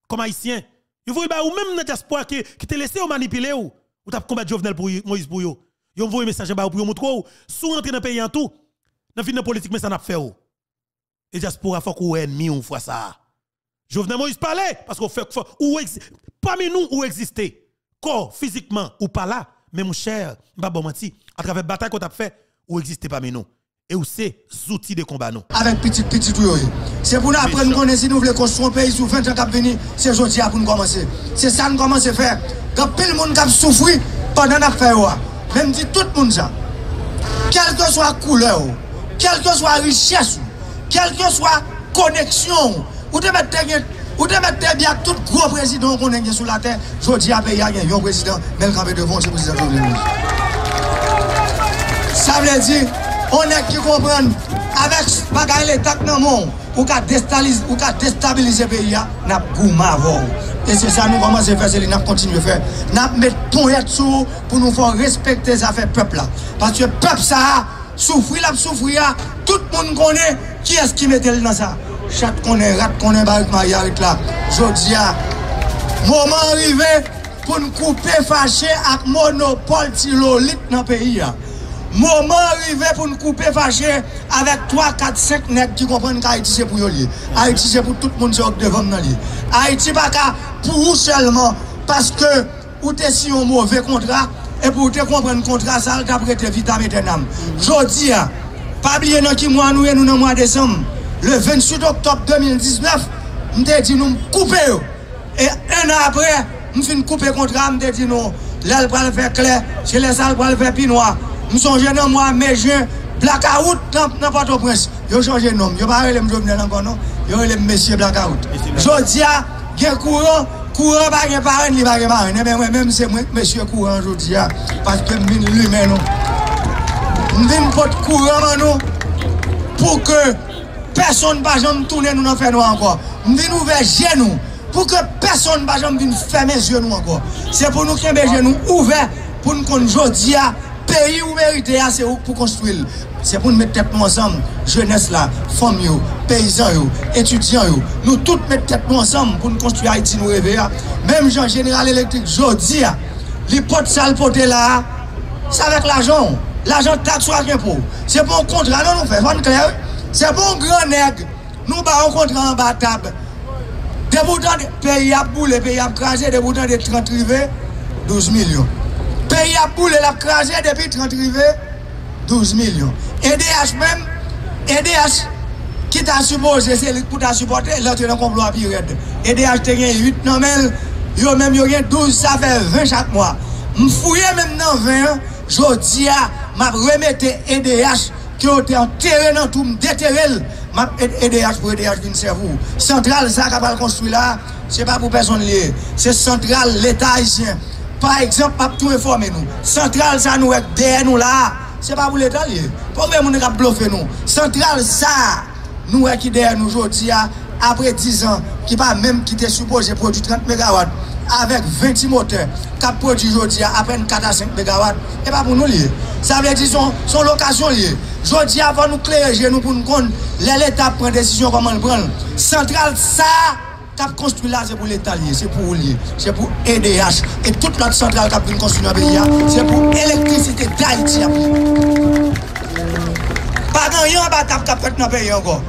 comme haïtien. Vous voyez le baou, même dans la diaspora qui t'a laissé manipuler ou. Ou t'as combattu Jovenel Moïse pour yo. Yo envoyé message à moi, pour yo montrer ou. Sous rentrer dans le pays en tout, dans la politique, mais ça n'a pas fait ou. Et a faut qu'on ennemi ou fois ça. Je Jovenel Moïse parler parce qu'on fait ou parmi nous ou exister, corps, physiquement ou pas là, mais mon cher, pas bon menti, à travers la bataille qu'on a fait, ou exister parmi nous. Et où c'est outils de combat nous. Avec petit petit C'est pour nous apprendre qu'on si nous voulons construire un pays sous 20 ans à venir, c'est aujourd'hui pour nous commencer. C'est ça nous commencer à faire. Quand tout le monde qui souffert pendant l'affaire, même si tout le monde ça, quelle que soit la couleur, quelle que soit la richesse, quelle que soit la connexion, Ou te met tebyak tout gro prezidon kon enge sou la ten Jodi a beya gen yon prezidon Melkabe devon se pou se zavle moun Sa vle di Onek ki kompren Awek bagay le tak nan moun Ou ka destabilize beya Nap gouman voun E se sa nou vaman se fè se li nap kontinu fè Nap met ton et sou Pou nou fò respecte zafè pep la Pati pep sa Soufri lap soufri ya Tout moun konen Ki es ki met el nan sa chak konen rat konen barit ma yalit la jodi ya mouman rive pou n koupe fache ak monopol ti lo lit nan peyi ya mouman rive pou n koupe fache avek 3, 4, 5 net ki komprenn ki Haiti se pou yo li Haiti se pou tout moun se ok devon nan li Haiti baka pou ou selman paske ou te si yon mouve kontra e pou ou te komprenn kontra salte apre te vitame ten am jodi ya pabliye nan ki mouan ouye nou nan mouan desem Le 27 oktop 2019, mte di nou m koupe yo. E en apre, m fin koupe kontra m te di nou. Lèl pral fè kle, chè lèl sal pral fè pinwa. M sonje nan mwa meje, blakaout nan pato pres. Yo chanje nanm, yo parele m jomine nan kon nou, yo rele m mesye blakaout. Jodia, gen kouro, kouro bagye parel li bagye parel. Eh Mè mwen mèm se mwen m mesye kouro an jodia, patke m vin lume nou. M vin pot kouro man nou, pou ke... Pèsonne pa jom toune nou nan fè nou anko. Mwen vin ouve jen nou. Pou ke pèsonne pa jom vin fèmè jen nou anko. Se pou nou kèmbe jen nou ouve. Pou nou kon jodi ya. Pèyi ou merite ya se ou pou konstwil. Se pou nou mette tep nou ansam. Jènes la, fòm yo, pèyizan yo, etudyan yo. Nou tout mette tep nou ansam pou nou konstwil Haiti nou revè ya. Mèm jan General Electric jodi ya. Li pot sal potè la. Sa vek l'ajon. L'ajon tak sou akèm pou. Se pou kontra nou nou fè. Fòm kèm. Se bon gran neg, nou ba an kontran an ba tab. De boutan, peyi ap boule, peyi ap kranje, de boutan de 30 rive, 12 milyon. Peyi ap boule, ap kranje, de pi 30 rive, 12 milyon. EDH men, EDH, ki ta suppose, se li pou ta supporte, la e te nan konplo api red. EDH te gen 8 nan men, yo men yo gen 12, sa fe 20 chak mwa. Mfouye men nan 20, jodi ya, map remete EDH. Kyo te an tere nan toum detere l Map ETH e pou ETH din servou Sentral za kapal konstru la Se pa pou person liye Se sentral leta isyen Par eksemp pa pou tou reforme nou Sentral za nou ek DN nou la Se pa pou leta liye Ponbe mounen kap blofe nou Sentral za nou ek IDN nou jodi ya Apre 10 an ki pa menm ki te supoje Produk 30 MW avèk 20 motè kap prodjou Jodya apren 4-5 MW e pa pou nou liye sa vle di son lokasyon liye Jodya va nou klerje nou pou nou kon lè lè tap pren desisyon vaman nan pran sentral sa tap konstru la se pou lè talye se pou ou liye se pou EDH e tout lòt sentral tap prin konstru nou pe ya se pou elektrisite da iti apri bagan yon ba tap kap pren nou pe yon go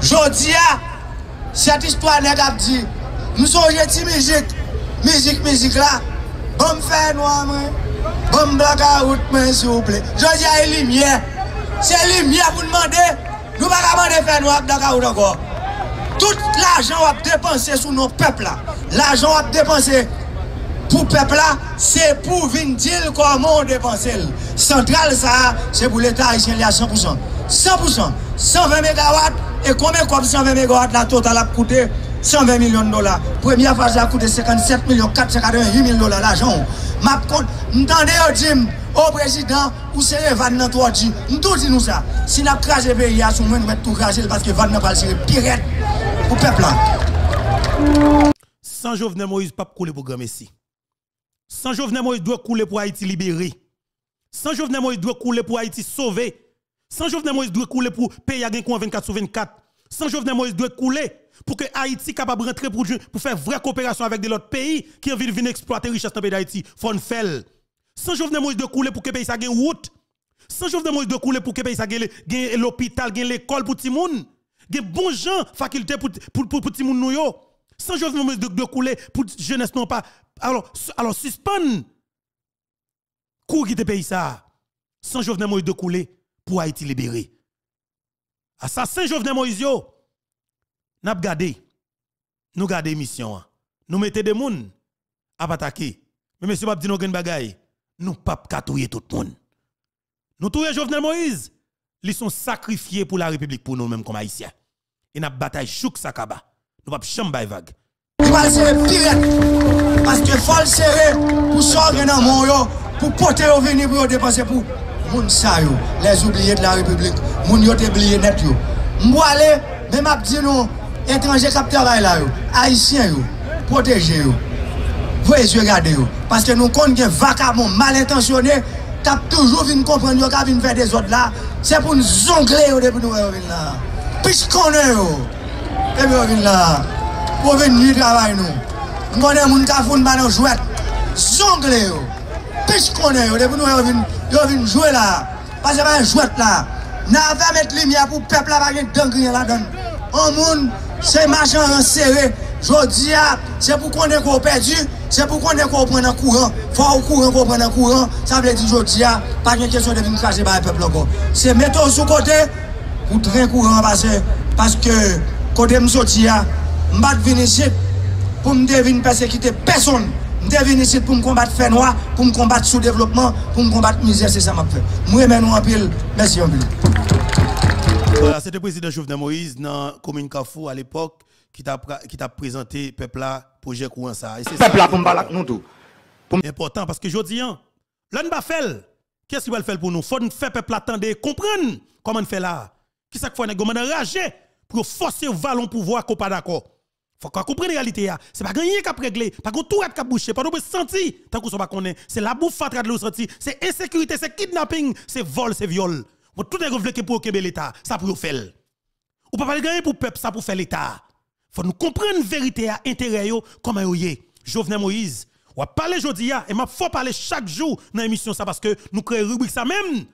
Jodya set istwa nè gap di nou son jeti mizik mizik mizik la, bom fey noa men, bom blaka out men si ou ple. Je di a e li miye, se e li miye pou nman de, nou baka mwande fey noa ap daka out anko. Tout l'ajan wap depanse sou nou pepla. L'ajan wap depanse pou pepla, se pou vin dil kwa moun depanse. Sentral sa, se pou leta isen li a 100%. 100%, 120 MW, e kome kwa 120 MW la total ap koute? 120 millions de dollars. Première phase a coûté 57 millions 488 millions de dollars l'argent. Ma compte, m'tendez au hein, Jim, au président, ou c'est Van nan je dit, dit nous ça. Si n'a crasé le pays, nous mettre tout crasé parce que Van nan pas le pirate pour peuple. Hein. Sans Jovenel Moïse, pas couler pour grand Messi. Sans Jovenel Moïse, doit couler pour Haïti libéré. Sans Jovenel Moïse, doit couler pour Haïti sauvé. Sans Jovenel Moïse, doit couler pour pays à 24 sur 24. Sans Jovenel Moïse doit couler pour que Haïti soit capable de rentrer pour, pour faire vraie coopération avec de l'autre pays qui de venir exploiter les richesses dans le pays d'Haïti. Sans Jovenel de couler pour que pays ait une route. Sans Jovenel Moïse de couler pour que pays ça gagne l'hôpital, l'école pour tout monde. Gagne bon gens faculté pour pour pour, pour le Sans Jovenel Moïse doit couler pour jeunesse non pas. Alors alors suspend qui te pays ça. Sans Jovenel Moïse de couler pour Haïti libérer. Assassin Jovenel Moïse, nous gardé. Nous gardé mission. Nous mettez des gens à attaquer. Mais monsieur dit nous avons Nous ne pouvons pas tout le monde. Nous Jovenel Moïse. Ils sont sacrifiés pour la République, pour nous-mêmes comme Haïtiens. Et nous bataille chouk sakaba. Nous pas chambay vague. Nous parce que faut pour sortir dans mon pour porter au pour dépasser pour les oubliés de la République. Moun yo te bliye net yo. Mbo ale, me map di nou, etranje kapi travay la yo. Aisyen yo. Proteje yo. Vweye yo gade yo. Paske nou konke vakabon, malintensione, kap toujou vin kompren yo ka vin fe de zot la. Se pou nou zongle yo de pou nou yo vin la. Pis konen yo. De pou nou yo vin la. Ou vin ni travay nou. Mwone moun ka foun ban nou jwet. Zongle yo. Pis konen yo. De pou nou yo vin, yo vin jwet la. Paske ban jouet la. nan avèmèt lèmyè pou pèplè avèmèk dèngrenè la dèn. An moun, sey majan an sèrè, jò diya, sey pou konnen kò ou pèdù, sey pou konnen kò ou prenè kouran, fò ou kouran kò ou prenè kouran, sa vèlè di jò diya, pak nè kèsyon de vin kasey bèlè pèplè kò. Sey mètò sou kote, pou trè kouran vasey, paske kote msò diya, mbèd vènesye, pou mdè vin persekite peson. Je suis venu ici pour me combattre fait noir, pour me combattre sous-développement, pour me combattre misère, c'est ça que je fais. Moi, je nous en pile. Merci en pile. Voilà, c'était le président Jovenel Moïse dans la commune Kafou à l'époque qui t'a présenté peuple là, projet courant ça. Peuple là pour me battre nous tout. Important parce que je dis, l'on hein, ne faire. Qu'est-ce qu'il va faire pour nous? Faut nous faire peuple attendre, comprendre comment on fait là. Qui ça qu'il faut nous rager pour forcer le valon pouvoir qu'on pas d'accord faut qu'on comprenne la réalité. Ce n'est pas gagné qui a réglé, pas qu'on tout à a bouché, pas qu'on sentir. tant qu'on ne connaît. C'est la bouffe à de sentir, c'est insécurité, c'est kidnapping, c'est vol, c'est viol. Bon, tout est revenu pour occuper l'État, ça pour faire. Ou pas gagner pour le peuple, ça pour faire l'État. Faut nous comprendre la vérité à intérêt, comment vous est. Jovenel Moïse, on va parler aujourd'hui, et m'a faut parler chaque jour dans l'émission parce que nous créons rubrique ça même.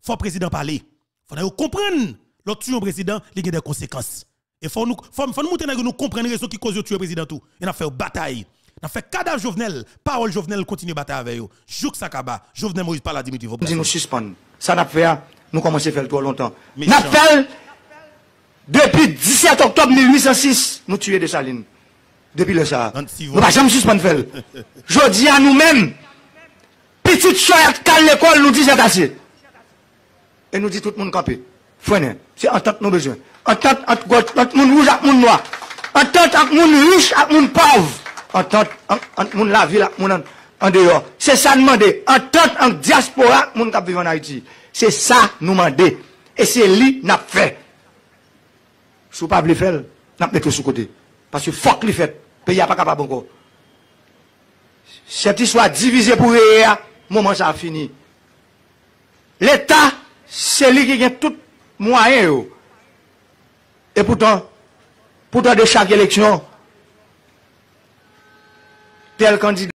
Faut président parler. Faut comprendre. l'autre président, il y a des conséquences. Et faut nous faut que nous nous comprendre ce qui cause tuer président tout. Et nous a fait bataille. Il a fait cadavre Jovenel, parole Jovenel continue battre avec eux. Jouk Sakaba, Jovenel Moïse parle à Dimitri dit Nous suspend. Ça n'a fait hein. nous commençons à faire trop longtemps. N'a fait depuis 17 octobre 1806, nous tuer des salines. Depuis le ça. Nous pas jamais suspendre faire. Je dis à nous-mêmes petite chouette à l'école nous dit c'est Et nous dit tout le monde camper. Frené. c'est en tant que nos besoins. An tante ak moun wouj ak moun moua. An tante ak moun wouj ak moun pauv. An tante ak moun la vil ak moun an deyo. Se sa nou mande. An tante ak diaspora ak moun kap vivan Haiti. Se sa nou mande. E se li nap fe. Sou pa blifel, nap bete sou kote. Pas yo fok li fet. Pe ya pa kapabongo. Se ti swa divize pou e ya, mouman sa a fini. L'Etat, se li ki gen tout mouayen yo. Et pourtant, pourtant de chaque élection, tel candidat.